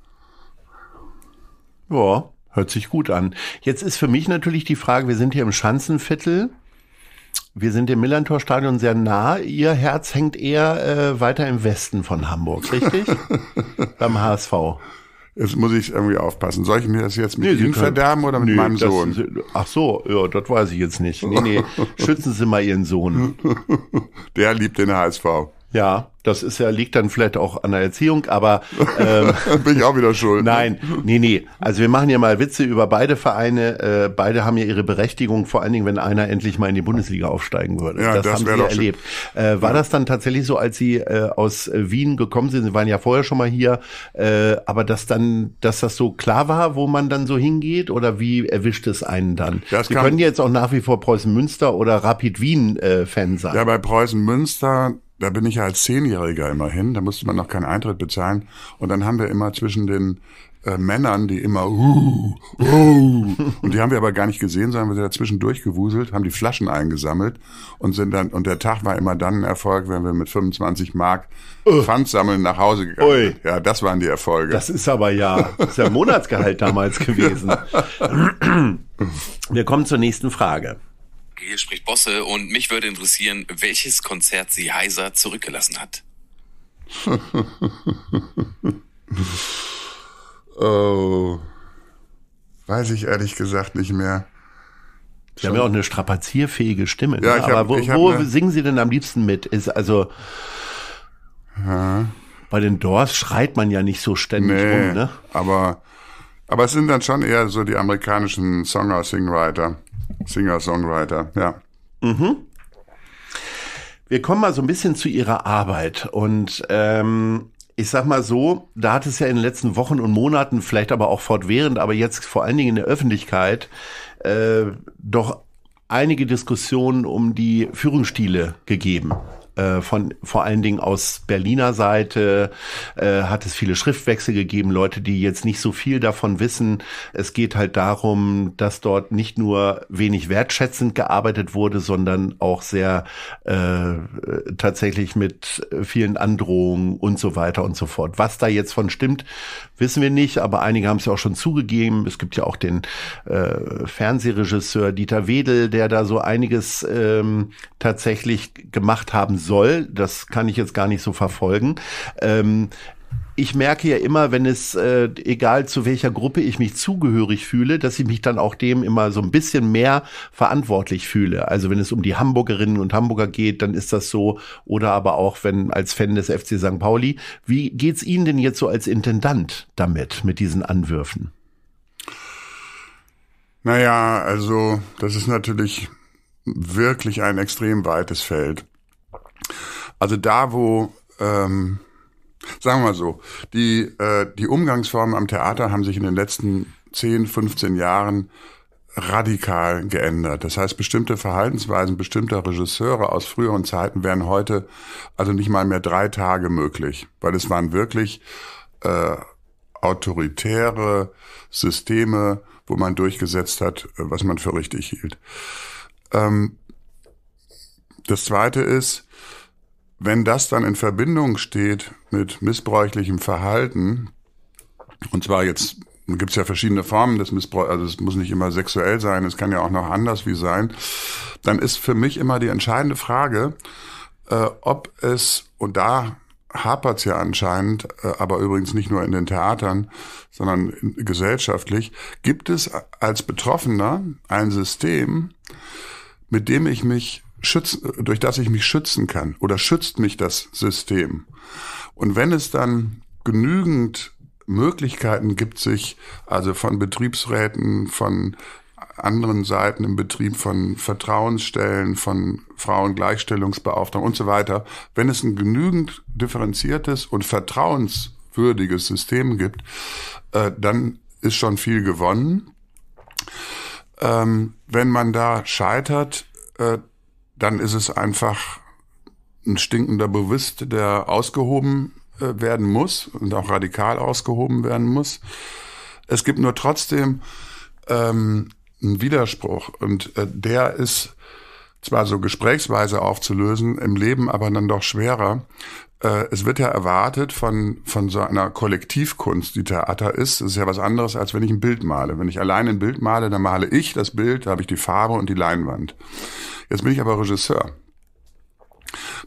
Ja, Hört sich gut an. Jetzt ist für mich natürlich die Frage, wir sind hier im Schanzenviertel. Wir sind dem Millantor-Stadion sehr nah. Ihr Herz hängt eher äh, weiter im Westen von Hamburg, richtig? Beim HSV. Jetzt muss ich irgendwie aufpassen. Soll ich mir das jetzt mit nee, Ihnen verderben oder mit nee, meinem Sohn? Das, ach so, ja, das weiß ich jetzt nicht. Nee, nee, schützen Sie mal Ihren Sohn. Der liebt den HSV. Ja, das ist ja, liegt dann vielleicht auch an der Erziehung, aber ähm, bin ich auch wieder schuld. Ne? Nein, nee, nee. Also wir machen ja mal Witze über beide Vereine. Äh, beide haben ja ihre Berechtigung, vor allen Dingen, wenn einer endlich mal in die Bundesliga aufsteigen würde. Ja, das, das haben sie doch erlebt. Äh, war ja. das dann tatsächlich so, als sie äh, aus äh, Wien gekommen sind? Sie waren ja vorher schon mal hier, äh, aber dass dann, dass das so klar war, wo man dann so hingeht oder wie erwischt es einen dann? Das sie können jetzt auch nach wie vor Preußen Münster oder Rapid Wien äh, Fan sein. Ja, bei Preußen Münster da bin ich ja als Zehnjähriger immerhin, da musste man noch keinen Eintritt bezahlen. Und dann haben wir immer zwischen den äh, Männern, die immer uh, uh, und die haben wir aber gar nicht gesehen, sondern wir sind dazwischen durchgewuselt, haben die Flaschen eingesammelt und sind dann und der Tag war immer dann ein Erfolg, wenn wir mit 25 Mark uh. Pfand sammeln nach Hause gegangen sind. Ja, das waren die Erfolge. Das ist aber ja, das ist ja Monatsgehalt damals gewesen. wir kommen zur nächsten Frage. Hier spricht Bosse und mich würde interessieren, welches Konzert sie heiser zurückgelassen hat. oh. Weiß ich ehrlich gesagt nicht mehr. Sie haben ja auch eine strapazierfähige Stimme. Ja, ne? hab, Aber wo, wo singen Sie denn am liebsten mit? Ist also. Ja. Bei den Doors schreit man ja nicht so ständig nee, rum, ne? Aber, aber es sind dann schon eher so die amerikanischen Songwriter, Songwriter. Singer-Songwriter, ja. Mhm. Wir kommen mal so ein bisschen zu Ihrer Arbeit und ähm, ich sag mal so, da hat es ja in den letzten Wochen und Monaten, vielleicht aber auch fortwährend, aber jetzt vor allen Dingen in der Öffentlichkeit, äh, doch einige Diskussionen um die Führungsstile gegeben. Äh, von vor allen Dingen aus Berliner Seite äh, hat es viele Schriftwechsel gegeben, Leute, die jetzt nicht so viel davon wissen. Es geht halt darum, dass dort nicht nur wenig wertschätzend gearbeitet wurde, sondern auch sehr äh, tatsächlich mit vielen Androhungen und so weiter und so fort. Was da jetzt von stimmt, wissen wir nicht, aber einige haben es ja auch schon zugegeben. Es gibt ja auch den äh, Fernsehregisseur Dieter Wedel, der da so einiges ähm, tatsächlich gemacht haben soll. Das kann ich jetzt gar nicht so verfolgen. Ähm, ich merke ja immer, wenn es, äh, egal zu welcher Gruppe ich mich zugehörig fühle, dass ich mich dann auch dem immer so ein bisschen mehr verantwortlich fühle. Also wenn es um die Hamburgerinnen und Hamburger geht, dann ist das so. Oder aber auch, wenn als Fan des FC St. Pauli. Wie geht's Ihnen denn jetzt so als Intendant damit, mit diesen Anwürfen? Naja, also das ist natürlich wirklich ein extrem weites Feld. Also da, wo, ähm, sagen wir mal so, die, äh, die Umgangsformen am Theater haben sich in den letzten 10, 15 Jahren radikal geändert. Das heißt, bestimmte Verhaltensweisen bestimmter Regisseure aus früheren Zeiten wären heute also nicht mal mehr drei Tage möglich, weil es waren wirklich äh, autoritäre Systeme, wo man durchgesetzt hat, äh, was man für richtig hielt. Ähm, das Zweite ist, wenn das dann in Verbindung steht mit missbräuchlichem Verhalten, und zwar jetzt gibt es ja verschiedene Formen des Missbrauchs, also es muss nicht immer sexuell sein, es kann ja auch noch anders wie sein, dann ist für mich immer die entscheidende Frage, äh, ob es, und da hapert es ja anscheinend, äh, aber übrigens nicht nur in den Theatern, sondern gesellschaftlich, gibt es als Betroffener ein System, mit dem ich mich schützen, durch das ich mich schützen kann oder schützt mich das System. Und wenn es dann genügend Möglichkeiten gibt, sich also von Betriebsräten, von anderen Seiten im Betrieb, von Vertrauensstellen, von Frauengleichstellungsbeauftragten und so weiter, wenn es ein genügend differenziertes und vertrauenswürdiges System gibt, äh, dann ist schon viel gewonnen. Ähm, wenn man da scheitert, äh, dann ist es einfach ein stinkender Bewusst, der ausgehoben äh, werden muss und auch radikal ausgehoben werden muss. Es gibt nur trotzdem ähm, einen Widerspruch und äh, der ist zwar so gesprächsweise aufzulösen, im Leben aber dann doch schwerer. Äh, es wird ja erwartet von, von so einer Kollektivkunst, die Theater ist. Das ist ja was anderes, als wenn ich ein Bild male. Wenn ich allein ein Bild male, dann male ich das Bild, da habe ich die Farbe und die Leinwand. Jetzt bin ich aber Regisseur.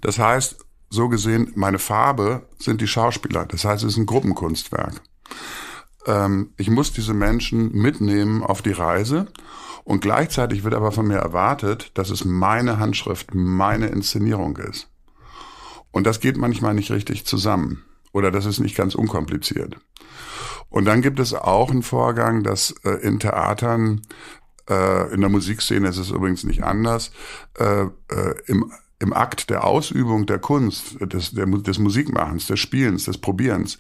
Das heißt, so gesehen, meine Farbe sind die Schauspieler. Das heißt, es ist ein Gruppenkunstwerk. Ähm, ich muss diese Menschen mitnehmen auf die Reise und gleichzeitig wird aber von mir erwartet, dass es meine Handschrift, meine Inszenierung ist. Und das geht manchmal nicht richtig zusammen. Oder das ist nicht ganz unkompliziert. Und dann gibt es auch einen Vorgang, dass äh, in Theatern, äh, in der Musikszene ist es übrigens nicht anders, äh, äh im, im Akt der Ausübung der Kunst, des, der, des Musikmachens, des Spielens, des Probierens,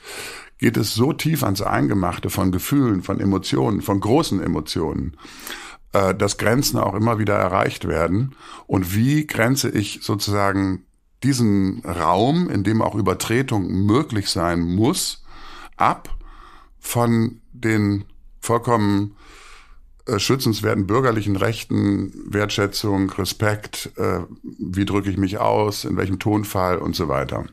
geht es so tief ans Eingemachte von Gefühlen, von Emotionen, von großen Emotionen, äh, dass Grenzen auch immer wieder erreicht werden. Und wie grenze ich sozusagen diesen Raum, in dem auch Übertretung möglich sein muss, ab von den vollkommen äh, schützenswerten bürgerlichen Rechten, Wertschätzung, Respekt, äh, wie drücke ich mich aus, in welchem Tonfall und so weiter.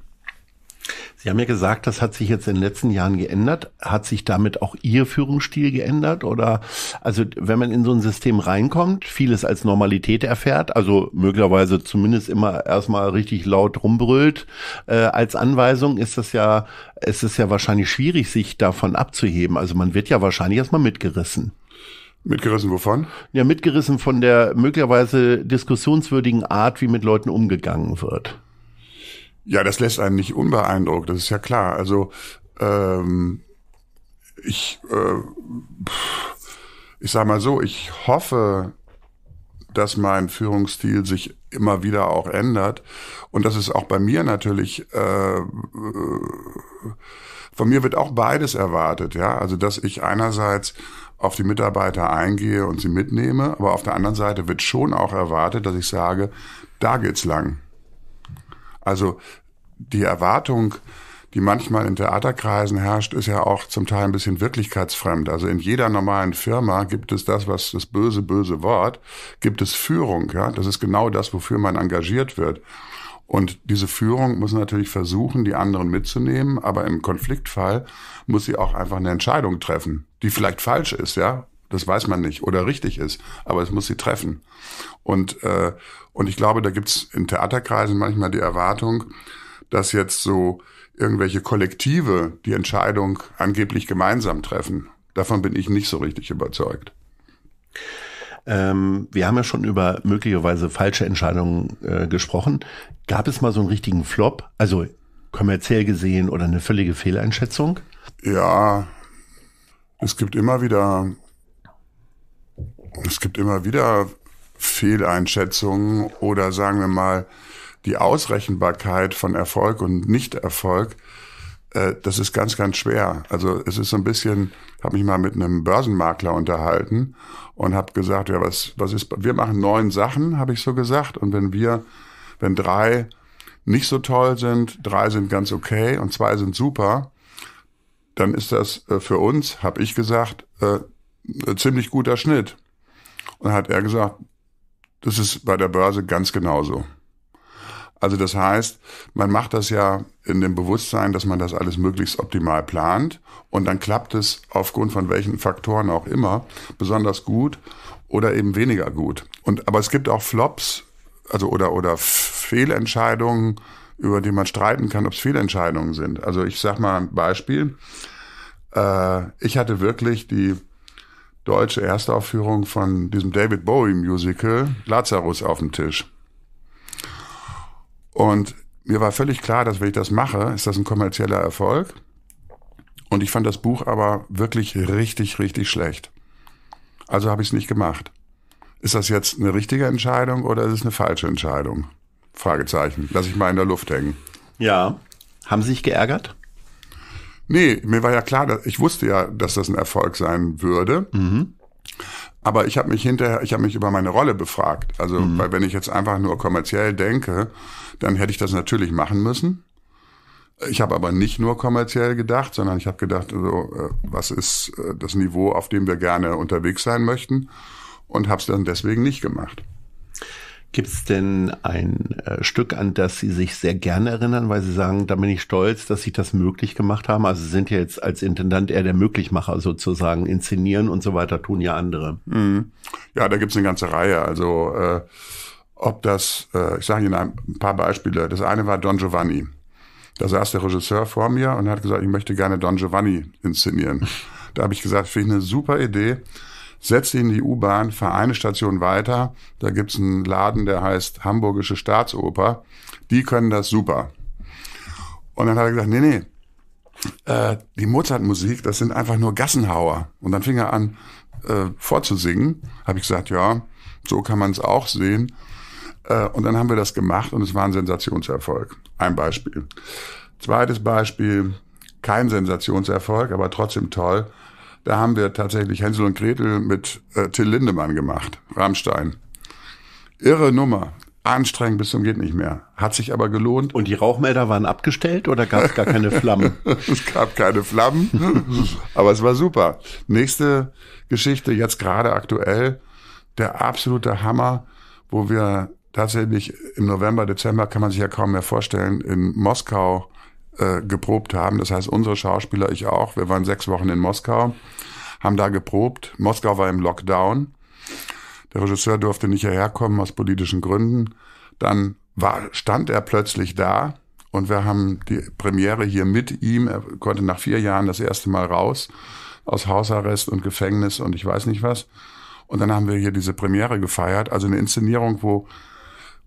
Sie haben ja gesagt, das hat sich jetzt in den letzten Jahren geändert. Hat sich damit auch Ihr Führungsstil geändert? Oder also wenn man in so ein System reinkommt, vieles als Normalität erfährt, also möglicherweise zumindest immer erstmal richtig laut rumbrüllt, äh, als Anweisung ist das ja, ist es ja wahrscheinlich schwierig, sich davon abzuheben. Also man wird ja wahrscheinlich erstmal mitgerissen. Mitgerissen wovon? Ja, mitgerissen von der möglicherweise diskussionswürdigen Art, wie mit Leuten umgegangen wird. Ja, das lässt einen nicht unbeeindruckt, das ist ja klar. Also ähm, ich, äh, ich sage mal so, ich hoffe, dass mein Führungsstil sich immer wieder auch ändert und das ist auch bei mir natürlich. Äh, äh, von mir wird auch beides erwartet, ja. Also dass ich einerseits auf die Mitarbeiter eingehe und sie mitnehme, aber auf der anderen Seite wird schon auch erwartet, dass ich sage, da geht's lang. Also die Erwartung, die manchmal in Theaterkreisen herrscht, ist ja auch zum Teil ein bisschen wirklichkeitsfremd. Also in jeder normalen Firma gibt es das, was das böse, böse Wort, gibt es Führung. Ja? Das ist genau das, wofür man engagiert wird. Und diese Führung muss natürlich versuchen, die anderen mitzunehmen, aber im Konfliktfall muss sie auch einfach eine Entscheidung treffen, die vielleicht falsch ist, ja. Das weiß man nicht oder richtig ist, aber es muss sie treffen. Und, äh, und ich glaube, da gibt es in Theaterkreisen manchmal die Erwartung, dass jetzt so irgendwelche Kollektive die Entscheidung angeblich gemeinsam treffen. Davon bin ich nicht so richtig überzeugt. Ähm, wir haben ja schon über möglicherweise falsche Entscheidungen äh, gesprochen. Gab es mal so einen richtigen Flop? Also kommerziell gesehen oder eine völlige Fehleinschätzung? Ja, es gibt immer wieder, es gibt immer wieder Fehleinschätzungen oder sagen wir mal die Ausrechenbarkeit von Erfolg und Nichterfolg, äh, das ist ganz, ganz schwer. Also es ist so ein bisschen, habe mich mal mit einem Börsenmakler unterhalten und habe gesagt, ja, was, was ist, wir machen neun Sachen, habe ich so gesagt, und wenn wir, wenn drei nicht so toll sind, drei sind ganz okay und zwei sind super, dann ist das äh, für uns, habe ich gesagt, äh, ziemlich guter Schnitt. Und hat er gesagt, das ist bei der Börse ganz genauso. Also das heißt, man macht das ja in dem Bewusstsein, dass man das alles möglichst optimal plant und dann klappt es aufgrund von welchen Faktoren auch immer besonders gut oder eben weniger gut. Und aber es gibt auch Flops, also oder oder Fehlentscheidungen, über die man streiten kann, ob es Fehlentscheidungen sind. Also ich sag mal ein Beispiel. Äh, ich hatte wirklich die deutsche Erstaufführung von diesem David Bowie Musical Lazarus auf dem Tisch. Und mir war völlig klar, dass wenn ich das mache, ist das ein kommerzieller Erfolg. Und ich fand das Buch aber wirklich richtig, richtig schlecht. Also habe ich es nicht gemacht. Ist das jetzt eine richtige Entscheidung oder ist es eine falsche Entscheidung? Fragezeichen. Lass ich mal in der Luft hängen. Ja. Haben Sie sich geärgert? Nee, mir war ja klar, dass, ich wusste ja, dass das ein Erfolg sein würde. Mhm. Aber ich habe mich hinterher, ich habe mich über meine Rolle befragt. Also, mhm. weil wenn ich jetzt einfach nur kommerziell denke, dann hätte ich das natürlich machen müssen. Ich habe aber nicht nur kommerziell gedacht, sondern ich habe gedacht, also, was ist äh, das Niveau, auf dem wir gerne unterwegs sein möchten und habe es dann deswegen nicht gemacht. Gibt es denn ein äh, Stück, an das Sie sich sehr gerne erinnern, weil Sie sagen, da bin ich stolz, dass Sie das möglich gemacht haben? Also Sie sind ja jetzt als Intendant eher der Möglichmacher sozusagen, inszenieren und so weiter, tun ja andere. Mhm. Ja, da gibt es eine ganze Reihe. Also äh, ob das, äh, ich sage Ihnen ein paar Beispiele. Das eine war Don Giovanni. Da saß der Regisseur vor mir und hat gesagt, ich möchte gerne Don Giovanni inszenieren. Da habe ich gesagt, finde ich eine super Idee setz dich in die U-Bahn, fahr eine Station weiter. Da gibt's einen Laden, der heißt Hamburgische Staatsoper. Die können das super. Und dann hat er gesagt, nee, nee, äh, die Mozart-Musik, das sind einfach nur Gassenhauer. Und dann fing er an äh, vorzusingen. Habe ich gesagt, ja, so kann man es auch sehen. Äh, und dann haben wir das gemacht und es war ein Sensationserfolg. Ein Beispiel. Zweites Beispiel, kein Sensationserfolg, aber trotzdem toll. Da haben wir tatsächlich Hänsel und Gretel mit äh, Till Lindemann gemacht, Rammstein. Irre Nummer. Anstrengend bis zum geht nicht mehr. Hat sich aber gelohnt. Und die Rauchmelder waren abgestellt oder gab es gar keine Flammen? es gab keine Flammen, aber es war super. Nächste Geschichte, jetzt gerade aktuell, der absolute Hammer, wo wir tatsächlich im November, Dezember, kann man sich ja kaum mehr vorstellen, in Moskau äh, geprobt haben. Das heißt, unsere Schauspieler, ich auch, wir waren sechs Wochen in Moskau, haben da geprobt. Moskau war im Lockdown. Der Regisseur durfte nicht hierher kommen aus politischen Gründen. Dann war, stand er plötzlich da und wir haben die Premiere hier mit ihm. Er konnte nach vier Jahren das erste Mal raus aus Hausarrest und Gefängnis und ich weiß nicht was. Und dann haben wir hier diese Premiere gefeiert. Also eine Inszenierung, wo,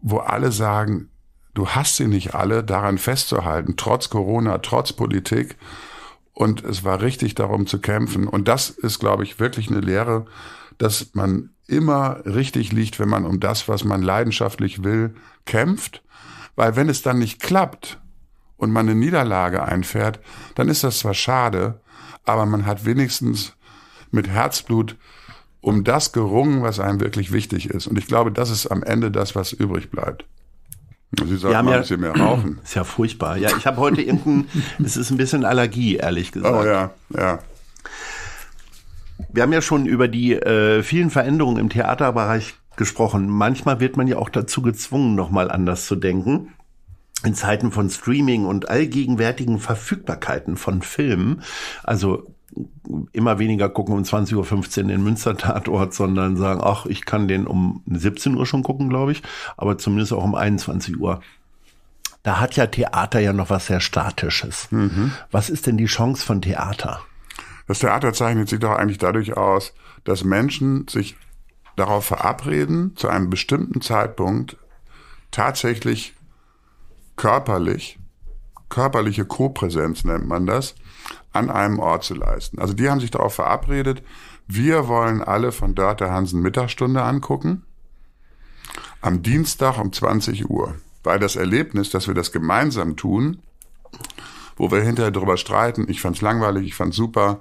wo alle sagen, du hast sie nicht alle, daran festzuhalten, trotz Corona, trotz Politik. Und es war richtig darum zu kämpfen. Und das ist, glaube ich, wirklich eine Lehre, dass man immer richtig liegt, wenn man um das, was man leidenschaftlich will, kämpft. Weil wenn es dann nicht klappt und man eine Niederlage einfährt, dann ist das zwar schade, aber man hat wenigstens mit Herzblut um das gerungen, was einem wirklich wichtig ist. Und ich glaube, das ist am Ende das, was übrig bleibt. Sie sollten ja, mehr rauchen. Ist ja furchtbar. Ja, ich habe heute irgendein, es ist ein bisschen Allergie, ehrlich oh, gesagt. Oh ja, ja. Wir haben ja schon über die äh, vielen Veränderungen im Theaterbereich gesprochen. Manchmal wird man ja auch dazu gezwungen, nochmal anders zu denken. In Zeiten von Streaming und allgegenwärtigen Verfügbarkeiten von Filmen, also immer weniger gucken um 20.15 Uhr den Münster-Tatort, sondern sagen, ach, ich kann den um 17 Uhr schon gucken, glaube ich, aber zumindest auch um 21 Uhr. Da hat ja Theater ja noch was sehr Statisches. Mhm. Was ist denn die Chance von Theater? Das Theater zeichnet sich doch eigentlich dadurch aus, dass Menschen sich darauf verabreden, zu einem bestimmten Zeitpunkt tatsächlich körperlich, körperliche Kopräsenz nennt man das, an einem Ort zu leisten. Also die haben sich darauf verabredet, wir wollen alle von Dörte Hansen Mittagsstunde angucken. Am Dienstag um 20 Uhr. Weil das Erlebnis, dass wir das gemeinsam tun, wo wir hinterher drüber streiten, ich fand's langweilig, ich fand's super,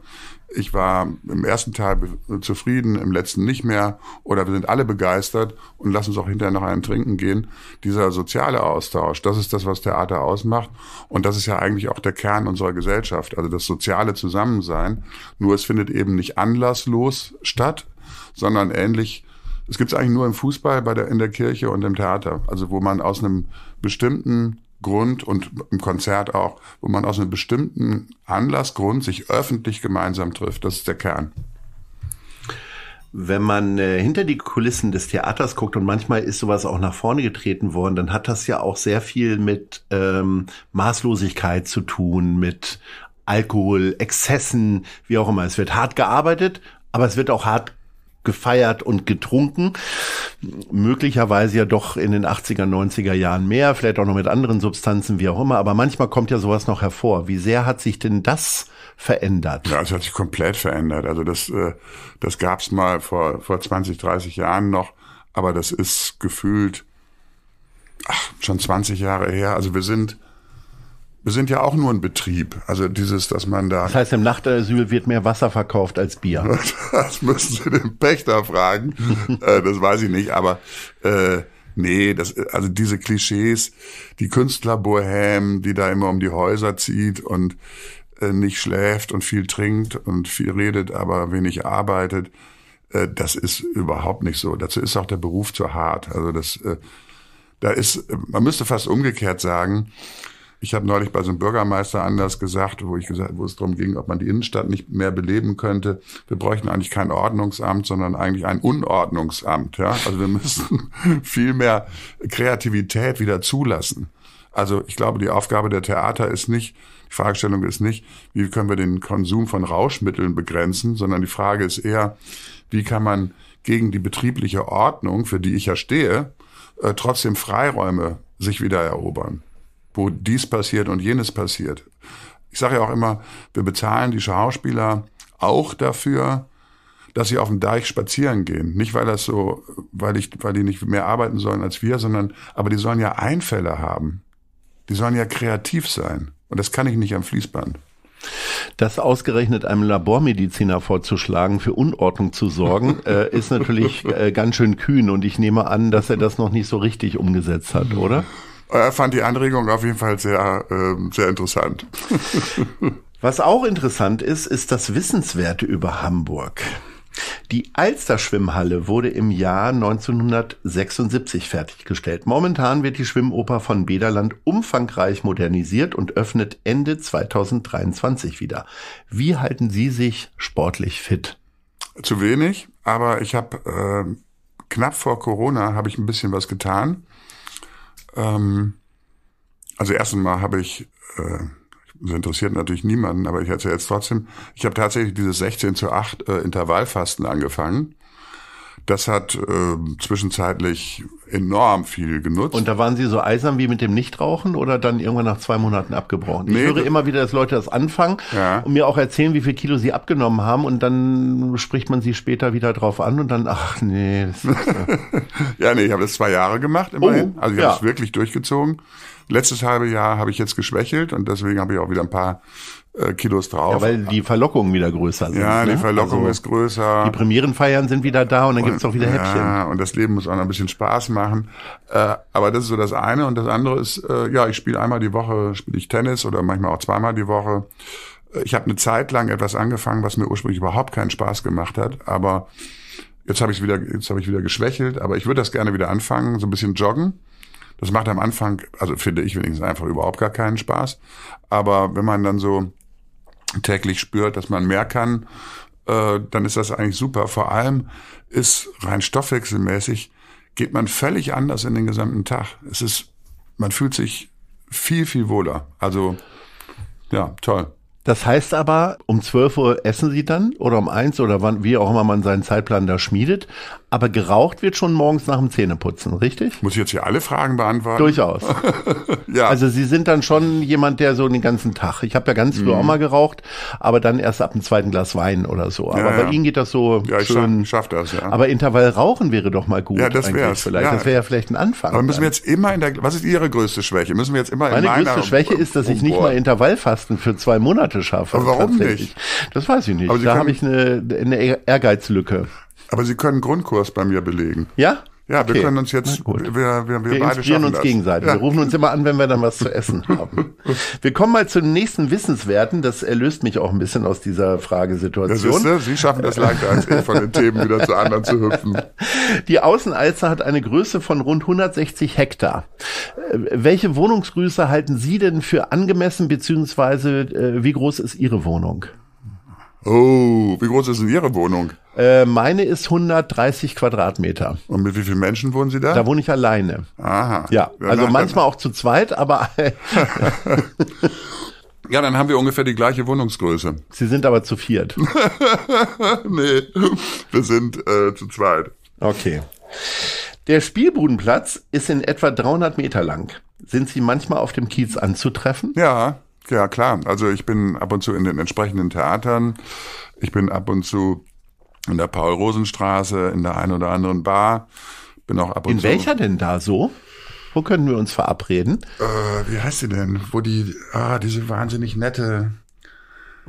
ich war im ersten Teil zufrieden, im letzten nicht mehr oder wir sind alle begeistert und lass uns auch hinterher noch einen trinken gehen. Dieser soziale Austausch, das ist das, was Theater ausmacht und das ist ja eigentlich auch der Kern unserer Gesellschaft, also das soziale Zusammensein. Nur es findet eben nicht anlasslos statt, sondern ähnlich es gibt es eigentlich nur im Fußball, bei der, in der Kirche und im Theater. Also wo man aus einem bestimmten Grund und im Konzert auch, wo man aus einem bestimmten Anlassgrund sich öffentlich gemeinsam trifft. Das ist der Kern. Wenn man äh, hinter die Kulissen des Theaters guckt und manchmal ist sowas auch nach vorne getreten worden, dann hat das ja auch sehr viel mit ähm, Maßlosigkeit zu tun, mit Alkohol, Exzessen, wie auch immer. Es wird hart gearbeitet, aber es wird auch hart gefeiert und getrunken. Möglicherweise ja doch in den 80er, 90er Jahren mehr, vielleicht auch noch mit anderen Substanzen, wie auch immer. Aber manchmal kommt ja sowas noch hervor. Wie sehr hat sich denn das verändert? Ja, es hat sich komplett verändert. Also das, äh, das gab's mal vor, vor 20, 30 Jahren noch, aber das ist gefühlt ach, schon 20 Jahre her. Also wir sind wir sind ja auch nur ein Betrieb. Also dieses, dass man da. Das heißt, im Nachtasyl wird mehr Wasser verkauft als Bier. das müssen Sie den Pächter fragen. Äh, das weiß ich nicht, aber äh, nee, das, also diese Klischees, die Künstlerbohem, die da immer um die Häuser zieht und äh, nicht schläft und viel trinkt und viel redet, aber wenig arbeitet, äh, das ist überhaupt nicht so. Dazu ist auch der Beruf zu hart. Also das, äh, da ist, man müsste fast umgekehrt sagen, ich habe neulich bei so einem Bürgermeister anders gesagt, wo ich gesagt, wo es darum ging, ob man die Innenstadt nicht mehr beleben könnte. Wir bräuchten eigentlich kein Ordnungsamt, sondern eigentlich ein Unordnungsamt. Ja? Also wir müssen viel mehr Kreativität wieder zulassen. Also ich glaube, die Aufgabe der Theater ist nicht, die Fragestellung ist nicht, wie können wir den Konsum von Rauschmitteln begrenzen, sondern die Frage ist eher, wie kann man gegen die betriebliche Ordnung, für die ich ja stehe, äh, trotzdem Freiräume sich wieder erobern wo dies passiert und jenes passiert. Ich sage ja auch immer, wir bezahlen die Schauspieler auch dafür, dass sie auf dem Deich spazieren gehen. Nicht, weil das so, weil ich, weil die nicht mehr arbeiten sollen als wir, sondern, aber die sollen ja Einfälle haben. Die sollen ja kreativ sein. Und das kann ich nicht am Fließband. Das ausgerechnet einem Labormediziner vorzuschlagen, für Unordnung zu sorgen, äh, ist natürlich äh, ganz schön kühn und ich nehme an, dass er das noch nicht so richtig umgesetzt hat, oder? Er fand die Anregung auf jeden Fall sehr, äh, sehr interessant. Was auch interessant ist, ist das Wissenswerte über Hamburg. Die Alster-Schwimmhalle wurde im Jahr 1976 fertiggestellt. Momentan wird die Schwimmoper von Bederland umfangreich modernisiert und öffnet Ende 2023 wieder. Wie halten Sie sich sportlich fit? Zu wenig, aber ich habe äh, knapp vor Corona habe ich ein bisschen was getan. Ähm, also erstens mal habe ich, äh, das interessiert natürlich niemanden, aber ich erzähle jetzt trotzdem, ich habe tatsächlich dieses 16 zu 8 äh, Intervallfasten angefangen. Das hat äh, zwischenzeitlich enorm viel genutzt. Und da waren Sie so eisern wie mit dem Nichtrauchen oder dann irgendwann nach zwei Monaten abgebrochen? Ich höre immer wieder, dass Leute das anfangen ja. und mir auch erzählen, wie viel Kilo sie abgenommen haben und dann spricht man sie später wieder drauf an und dann, ach nee. Das ist ja, nee, ich habe das zwei Jahre gemacht immerhin. Oh, also ich ja. habe es wirklich durchgezogen letztes halbe Jahr habe ich jetzt geschwächelt und deswegen habe ich auch wieder ein paar äh, Kilos drauf. Ja, weil die Verlockungen wieder größer sind. Ja, ne? die Verlockung also, ist größer. Die Premierenfeiern sind wieder da und dann gibt es auch wieder Häppchen. Ja, und das Leben muss auch noch ein bisschen Spaß machen. Äh, aber das ist so das eine. Und das andere ist, äh, ja, ich spiele einmal die Woche, spiele ich Tennis oder manchmal auch zweimal die Woche. Äh, ich habe eine Zeit lang etwas angefangen, was mir ursprünglich überhaupt keinen Spaß gemacht hat, aber jetzt habe ich wieder, jetzt habe ich wieder geschwächelt, aber ich würde das gerne wieder anfangen, so ein bisschen joggen. Das macht am Anfang, also finde ich wenigstens einfach überhaupt gar keinen Spaß. Aber wenn man dann so täglich spürt, dass man mehr kann, äh, dann ist das eigentlich super. Vor allem ist rein stoffwechselmäßig geht man völlig anders in den gesamten Tag. Es ist, man fühlt sich viel, viel wohler. Also, ja, toll. Das heißt aber, um 12 Uhr essen sie dann oder um 1 oder wann, wie auch immer man seinen Zeitplan da schmiedet. Aber geraucht wird schon morgens nach dem Zähneputzen, richtig? Muss ich jetzt hier alle Fragen beantworten? Durchaus. ja. Also Sie sind dann schon jemand, der so den ganzen Tag. Ich habe ja ganz früh mhm. auch mal geraucht, aber dann erst ab dem zweiten Glas Wein oder so. Aber ja, ja. bei Ihnen geht das so ja, ich schön. Schaff, schaff das, ja. Aber Intervall rauchen wäre doch mal gut. Ja, das wäre vielleicht. Ja. Das wäre ja vielleicht ein Anfang. Aber müssen wir jetzt immer in der was ist Ihre größte Schwäche? Müssen wir jetzt immer Meine in Meine größte Schwäche ist, dass ich oh, nicht mal Intervallfasten für zwei Monate schaffe. Aber warum nicht? Das weiß ich nicht. da habe ich eine, eine Ehrgeizlücke. Aber Sie können Grundkurs bei mir belegen. Ja? Ja, wir können uns jetzt, wir, wir, wir, wir beide inspirieren uns das. gegenseitig. Ja. Wir rufen uns immer an, wenn wir dann was zu essen haben. wir kommen mal zum nächsten Wissenswerten. Das erlöst mich auch ein bisschen aus dieser Fragesituation. Das Sie schaffen das leichter als ich, von den Themen wieder zu anderen zu hüpfen. Die Außenalster hat eine Größe von rund 160 Hektar. Äh, welche Wohnungsgröße halten Sie denn für angemessen, beziehungsweise äh, wie groß ist Ihre Wohnung? Oh, wie groß ist denn Ihre Wohnung? Äh, meine ist 130 Quadratmeter. Und mit wie vielen Menschen wohnen Sie da? Da wohne ich alleine. Aha. Ja, also manchmal auch zu zweit, aber. ja, dann haben wir ungefähr die gleiche Wohnungsgröße. Sie sind aber zu viert. nee, wir sind äh, zu zweit. Okay. Der Spielbudenplatz ist in etwa 300 Meter lang. Sind Sie manchmal auf dem Kiez anzutreffen? Ja. Ja, klar. Also ich bin ab und zu in den entsprechenden Theatern. Ich bin ab und zu in der Paul-Rosen-Straße, in der einen oder anderen Bar. Bin auch ab und in zu. In welcher denn da so? Wo können wir uns verabreden? Äh, wie heißt sie denn? Wo die, ah, diese wahnsinnig nette.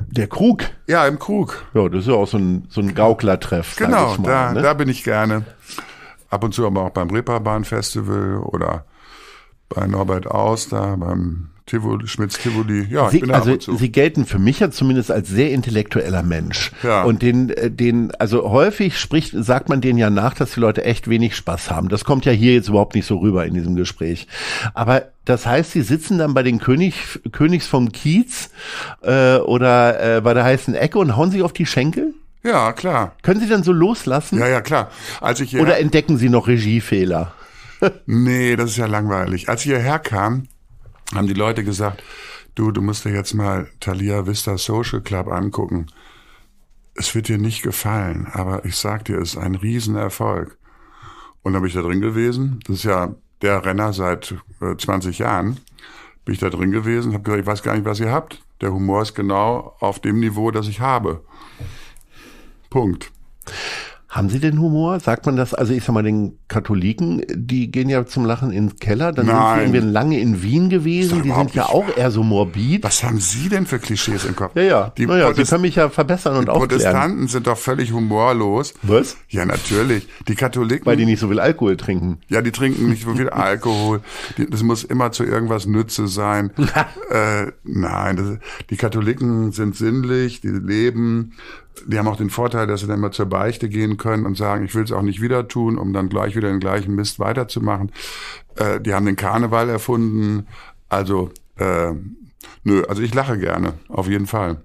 Der Krug. Ja, im Krug. Ja, das ist ja auch so ein, so ein Gauklertreff. Genau, mal, da, ne? da bin ich gerne. Ab und zu aber auch beim Reeperbahn Festival oder bei Norbert Auster, beim Tivoli, Schmitz Tivoli, ja, Sie, ich bin da also zu. Sie gelten für mich ja zumindest als sehr intellektueller Mensch. Ja. Und den, äh, den, also häufig spricht, sagt man denen ja nach, dass die Leute echt wenig Spaß haben. Das kommt ja hier jetzt überhaupt nicht so rüber in diesem Gespräch. Aber das heißt, sie sitzen dann bei den König, Königs vom Kiez äh, oder äh, bei der heißen Ecke und hauen sich auf die Schenkel? Ja, klar. Können Sie dann so loslassen? Ja, ja, klar. Als ich hier Oder entdecken Sie noch Regiefehler? nee, das ist ja langweilig. Als ich hierher kam, haben die Leute gesagt, du, du musst dir jetzt mal Thalia Vista Social Club angucken. Es wird dir nicht gefallen, aber ich sag dir, es ist ein Riesenerfolg. Und dann bin ich da drin gewesen. Das ist ja der Renner seit äh, 20 Jahren. Bin ich da drin gewesen, habe gesagt, ich weiß gar nicht, was ihr habt. Der Humor ist genau auf dem Niveau, das ich habe. Punkt. Haben Sie den Humor? Sagt man das, also ich sag mal, den Katholiken, die gehen ja zum Lachen in den Keller. Dann Nein. sind wir lange in Wien gewesen. Die sind ja auch eher so morbid. Was haben Sie denn für Klischees im Kopf? Ja, ja. Die, naja, Protest Sie können mich ja verbessern und aufklären. Protestanten sind doch völlig humorlos. Was? Ja, natürlich. Die Katholiken. Weil die nicht so viel Alkohol trinken. Ja, die trinken nicht so viel Alkohol. Die, das muss immer zu irgendwas Nütze sein. äh, nein, das, die Katholiken sind sinnlich, die leben. Die haben auch den Vorteil, dass sie dann immer zur Beichte gehen können und sagen, ich will es auch nicht wieder tun, um dann gleich wieder wieder den gleichen Mist weiterzumachen. Äh, die haben den Karneval erfunden. Also, äh, nö, also ich lache gerne, auf jeden Fall.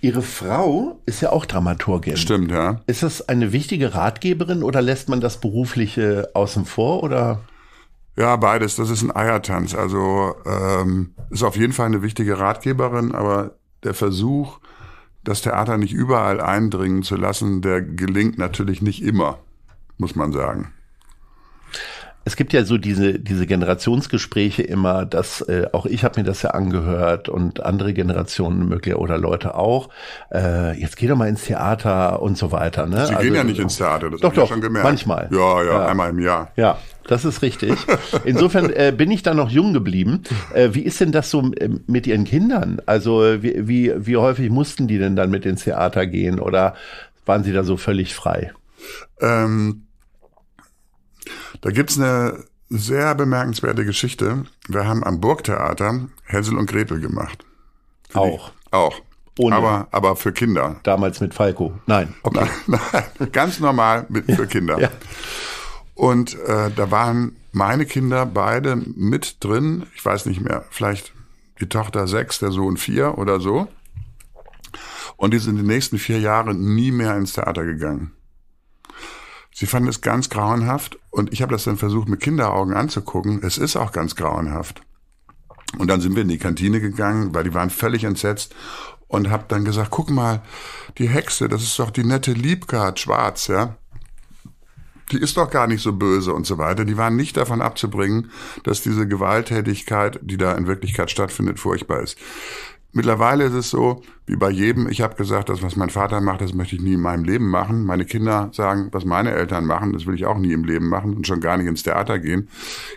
Ihre Frau ist ja auch Dramaturgin. Stimmt, ja. Ist das eine wichtige Ratgeberin oder lässt man das Berufliche außen vor oder? Ja, beides. Das ist ein Eiertanz. Also ähm, ist auf jeden Fall eine wichtige Ratgeberin, aber der Versuch, das Theater nicht überall eindringen zu lassen, der gelingt natürlich nicht immer muss man sagen. Es gibt ja so diese, diese Generationsgespräche immer, dass äh, auch ich habe mir das ja angehört und andere Generationen möglich oder Leute auch. Äh, jetzt geh doch mal ins Theater und so weiter. Ne? Sie also, gehen ja nicht ins Theater, das doch, doch, schon gemerkt. Manchmal. Ja, ja, ja, einmal im Jahr. Ja, das ist richtig. Insofern äh, bin ich da noch jung geblieben. Äh, wie ist denn das so äh, mit Ihren Kindern? Also wie, wie, wie häufig mussten die denn dann mit ins Theater gehen oder waren sie da so völlig frei? Ähm da gibt's eine sehr bemerkenswerte Geschichte. Wir haben am Burgtheater Hänsel und Gretel gemacht. Für auch. Die, auch. Ohne. Aber, aber für Kinder. Damals mit Falco. Nein. Okay. Nein, nein ganz normal mit, für Kinder. ja. Und äh, da waren meine Kinder beide mit drin. Ich weiß nicht mehr, vielleicht die Tochter sechs, der Sohn vier oder so. Und die sind die nächsten vier Jahre nie mehr ins Theater gegangen. Sie fanden es ganz grauenhaft und ich habe das dann versucht mit Kinderaugen anzugucken. Es ist auch ganz grauenhaft. Und dann sind wir in die Kantine gegangen, weil die waren völlig entsetzt und habe dann gesagt, guck mal, die Hexe, das ist doch die nette Liebgard Schwarz, ja? Die ist doch gar nicht so böse und so weiter. Die waren nicht davon abzubringen, dass diese Gewalttätigkeit, die da in Wirklichkeit stattfindet, furchtbar ist. Mittlerweile ist es so, wie bei jedem, ich habe gesagt, das, was mein Vater macht, das möchte ich nie in meinem Leben machen. Meine Kinder sagen, was meine Eltern machen, das will ich auch nie im Leben machen und schon gar nicht ins Theater gehen.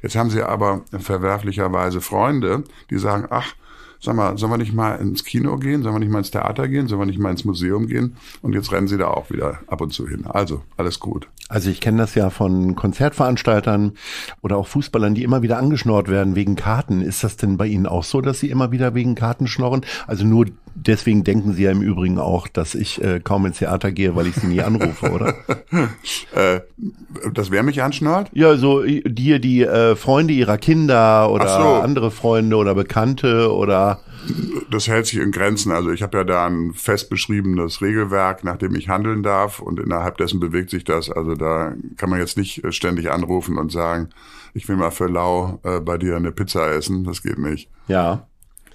Jetzt haben sie aber verwerflicherweise Freunde, die sagen, ach, Sag mal, sollen wir nicht mal ins Kino gehen? Sollen wir nicht mal ins Theater gehen? Sollen wir nicht mal ins Museum gehen? Und jetzt rennen sie da auch wieder ab und zu hin. Also, alles gut. Also ich kenne das ja von Konzertveranstaltern oder auch Fußballern, die immer wieder angeschnorrt werden wegen Karten. Ist das denn bei Ihnen auch so, dass Sie immer wieder wegen Karten schnorren? Also nur deswegen denken Sie ja im Übrigen auch, dass ich äh, kaum ins Theater gehe, weil ich Sie nie anrufe, oder? äh, dass wer mich anschnallt? Ja, so dir die äh, Freunde ihrer Kinder oder so. andere Freunde oder Bekannte oder das hält sich in Grenzen. Also ich habe ja da ein fest beschriebenes Regelwerk, nach dem ich handeln darf und innerhalb dessen bewegt sich das. Also da kann man jetzt nicht äh, ständig anrufen und sagen, ich will mal für lau äh, bei dir eine Pizza essen. Das geht nicht. Ja.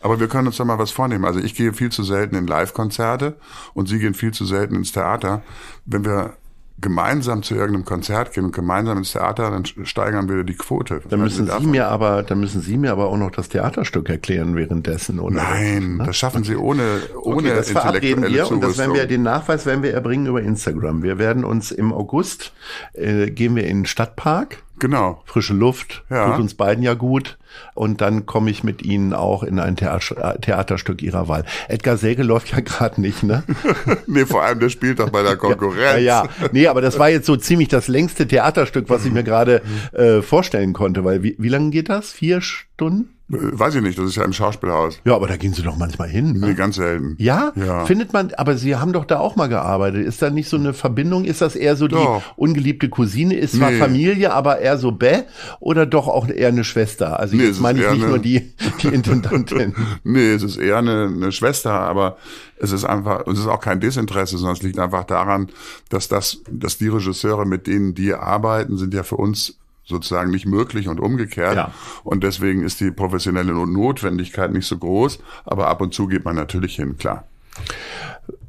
Aber wir können uns doch mal was vornehmen. Also ich gehe viel zu selten in Live-Konzerte und Sie gehen viel zu selten ins Theater. Wenn wir gemeinsam zu irgendeinem Konzert gehen und gemeinsam ins Theater, dann steigern wir die Quote. Dann müssen Sie mir aber, dann müssen Sie mir aber auch noch das Theaterstück erklären währenddessen, oder? Nein, ne? das schaffen Sie ohne, ohne okay, das verabreden wir Zurüstung. und das werden wir, den Nachweis werden wir erbringen über Instagram. Wir werden uns im August, äh, gehen wir in den Stadtpark Genau. Frische Luft, ja. tut uns beiden ja gut. Und dann komme ich mit Ihnen auch in ein Theater, Theaterstück Ihrer Wahl. Edgar Säge läuft ja gerade nicht, ne? nee, vor allem der spielt doch bei der Konkurrenz. ja, ja, nee, aber das war jetzt so ziemlich das längste Theaterstück, was ich mir gerade äh, vorstellen konnte. Weil wie, wie lange geht das? Vier Stunden? Äh, weiß ich nicht, das ist ja im Schauspielhaus. Ja, aber da gehen sie doch manchmal hin. Ne? Nee, ganz selten. Ja? ja? Findet man, aber sie haben doch da auch mal gearbeitet. Ist da nicht so eine Verbindung? Ist das eher so die ungeliebte Cousine? Ist zwar nee. Familie, aber eher so bäh? Oder doch auch eher eine Schwester? Also nee, jetzt meine ich nicht eine, nur die, die Intendantin. nee, es ist eher eine, eine Schwester, aber es ist einfach, es ist auch kein Desinteresse, sondern es liegt einfach daran, dass das, dass die Regisseure, mit denen die arbeiten, sind ja für uns sozusagen nicht möglich und umgekehrt. Ja. Und deswegen ist die professionelle Notwendigkeit nicht so groß. Aber ab und zu geht man natürlich hin, klar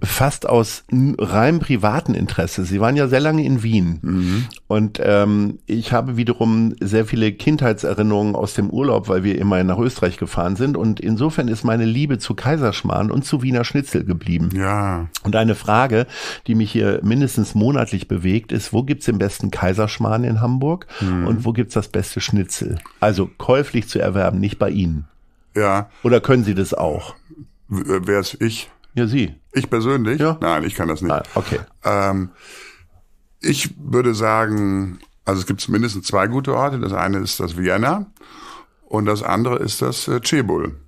fast aus rein privaten Interesse. Sie waren ja sehr lange in Wien mhm. und ähm, ich habe wiederum sehr viele Kindheitserinnerungen aus dem Urlaub, weil wir immerhin nach Österreich gefahren sind und insofern ist meine Liebe zu Kaiserschmarrn und zu Wiener Schnitzel geblieben. Ja. Und eine Frage, die mich hier mindestens monatlich bewegt, ist, wo gibt's den besten Kaiserschmarrn in Hamburg mhm. und wo gibt's das beste Schnitzel? Also käuflich zu erwerben, nicht bei Ihnen. Ja. Oder können Sie das auch? Wär's äh, ich? Ja, Sie. Ich persönlich? Ja. Nein, ich kann das nicht. Nein, ah, okay. Ähm, ich würde sagen, also es gibt mindestens zwei gute Orte. Das eine ist das Vienna und das andere ist das äh, Cebul.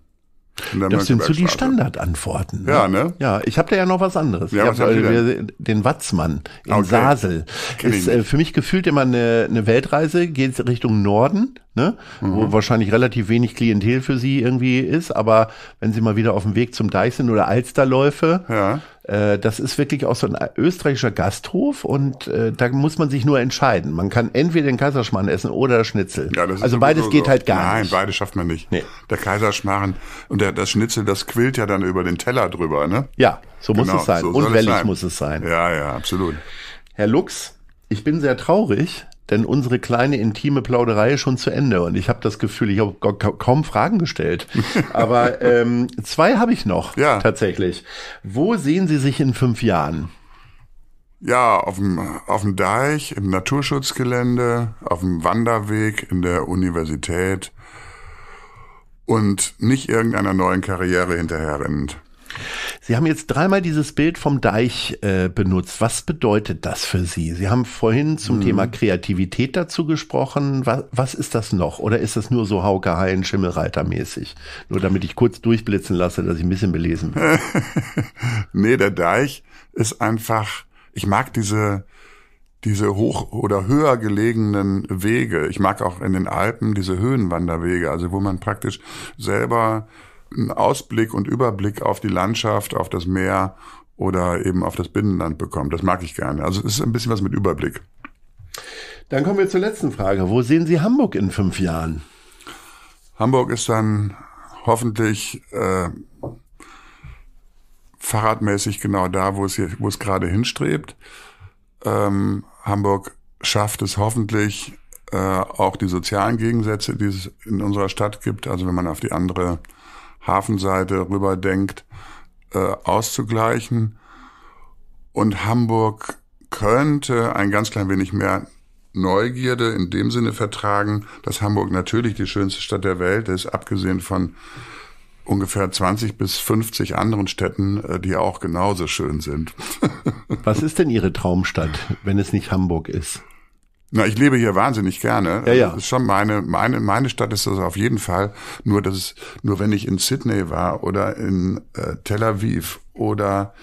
Das sind so die Standardantworten. Ne? Ja, ne? Ja, ich habe da ja noch was anderes. Ja, was hab, äh, den Watzmann in okay. Sasel ist äh, für mich gefühlt immer eine, eine Weltreise, geht Richtung Norden, ne? Mhm. wo wahrscheinlich relativ wenig Klientel für sie irgendwie ist, aber wenn sie mal wieder auf dem Weg zum Deich sind oder Alsterläufe, ja. Äh, das ist wirklich auch so ein österreichischer Gasthof und äh, da muss man sich nur entscheiden. Man kann entweder den Kaiserschmarrn essen oder Schnitzel. Ja, also beides so geht halt gar Nein, nicht. Nein, beides schafft man nicht. Nee. Der Kaiserschmarrn und der, das Schnitzel, das quillt ja dann über den Teller drüber, ne? Ja, so genau, muss es sein. So und wellig muss es sein. Ja, ja, absolut. Herr Lux, ich bin sehr traurig, denn unsere kleine intime Plauderei ist schon zu Ende und ich habe das Gefühl, ich habe kaum Fragen gestellt. Aber ähm, zwei habe ich noch ja. tatsächlich. Wo sehen Sie sich in fünf Jahren? Ja, auf dem, auf dem Deich, im Naturschutzgelände, auf dem Wanderweg, in der Universität und nicht irgendeiner neuen Karriere hinterherrennend. Sie haben jetzt dreimal dieses Bild vom Deich äh, benutzt. Was bedeutet das für Sie? Sie haben vorhin zum mhm. Thema Kreativität dazu gesprochen. Was, was, ist das noch? Oder ist das nur so Hauke Haien Schimmelreitermäßig? Nur damit ich kurz durchblitzen lasse, dass ich ein bisschen belesen bin. nee, der Deich ist einfach, ich mag diese, diese hoch oder höher gelegenen Wege. Ich mag auch in den Alpen diese Höhenwanderwege, also wo man praktisch selber einen Ausblick und Überblick auf die Landschaft, auf das Meer oder eben auf das Binnenland bekommt. Das mag ich gerne. Also es ist ein bisschen was mit Überblick. Dann kommen wir zur letzten Frage. Wo sehen Sie Hamburg in fünf Jahren? Hamburg ist dann hoffentlich äh, fahrradmäßig genau da, wo es, hier, wo es gerade hinstrebt. Ähm, Hamburg schafft es hoffentlich äh, auch die sozialen Gegensätze, die es in unserer Stadt gibt. Also wenn man auf die andere Hafenseite rüber denkt, äh, auszugleichen. Und Hamburg könnte ein ganz klein wenig mehr Neugierde in dem Sinne vertragen, dass Hamburg natürlich die schönste Stadt der Welt ist, abgesehen von ungefähr 20 bis 50 anderen Städten, äh, die auch genauso schön sind. Was ist denn Ihre Traumstadt, wenn es nicht Hamburg ist? Na, ich lebe hier wahnsinnig gerne. Ja, ja. Das ist schon meine, meine, meine Stadt ist das auf jeden Fall. Nur, dass es, nur wenn ich in Sydney war oder in äh, Tel Aviv oder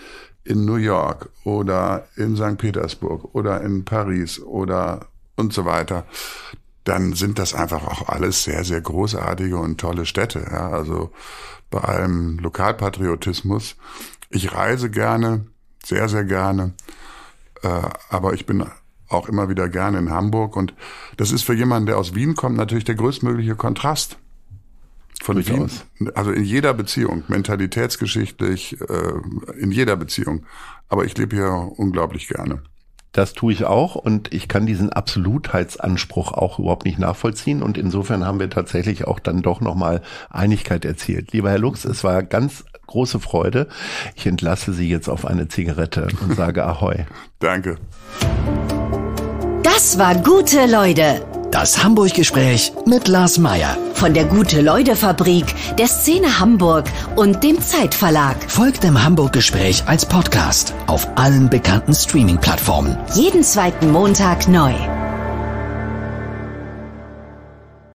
in New York oder in St. Petersburg oder in Paris oder und so weiter, dann sind das einfach auch alles sehr, sehr großartige und tolle Städte. Ja, also bei allem Lokalpatriotismus. Ich reise gerne, sehr, sehr gerne, äh, aber ich bin auch immer wieder gerne in Hamburg. Und das ist für jemanden, der aus Wien kommt, natürlich der größtmögliche Kontrast. Von Durchaus. Wien, aus. also in jeder Beziehung, mentalitätsgeschichtlich, äh, in jeder Beziehung. Aber ich lebe hier unglaublich gerne. Das tue ich auch und ich kann diesen Absolutheitsanspruch auch überhaupt nicht nachvollziehen und insofern haben wir tatsächlich auch dann doch nochmal Einigkeit erzielt. Lieber Herr Lux, es war ganz große Freude. Ich entlasse Sie jetzt auf eine Zigarette und sage Ahoi. Danke. Das war Gute Leute. Das Hamburg-Gespräch mit Lars Meier. Von der Gute-Leute-Fabrik, der Szene Hamburg und dem Zeitverlag. Folgt dem Hamburg-Gespräch als Podcast auf allen bekannten Streaming-Plattformen. Jeden zweiten Montag neu.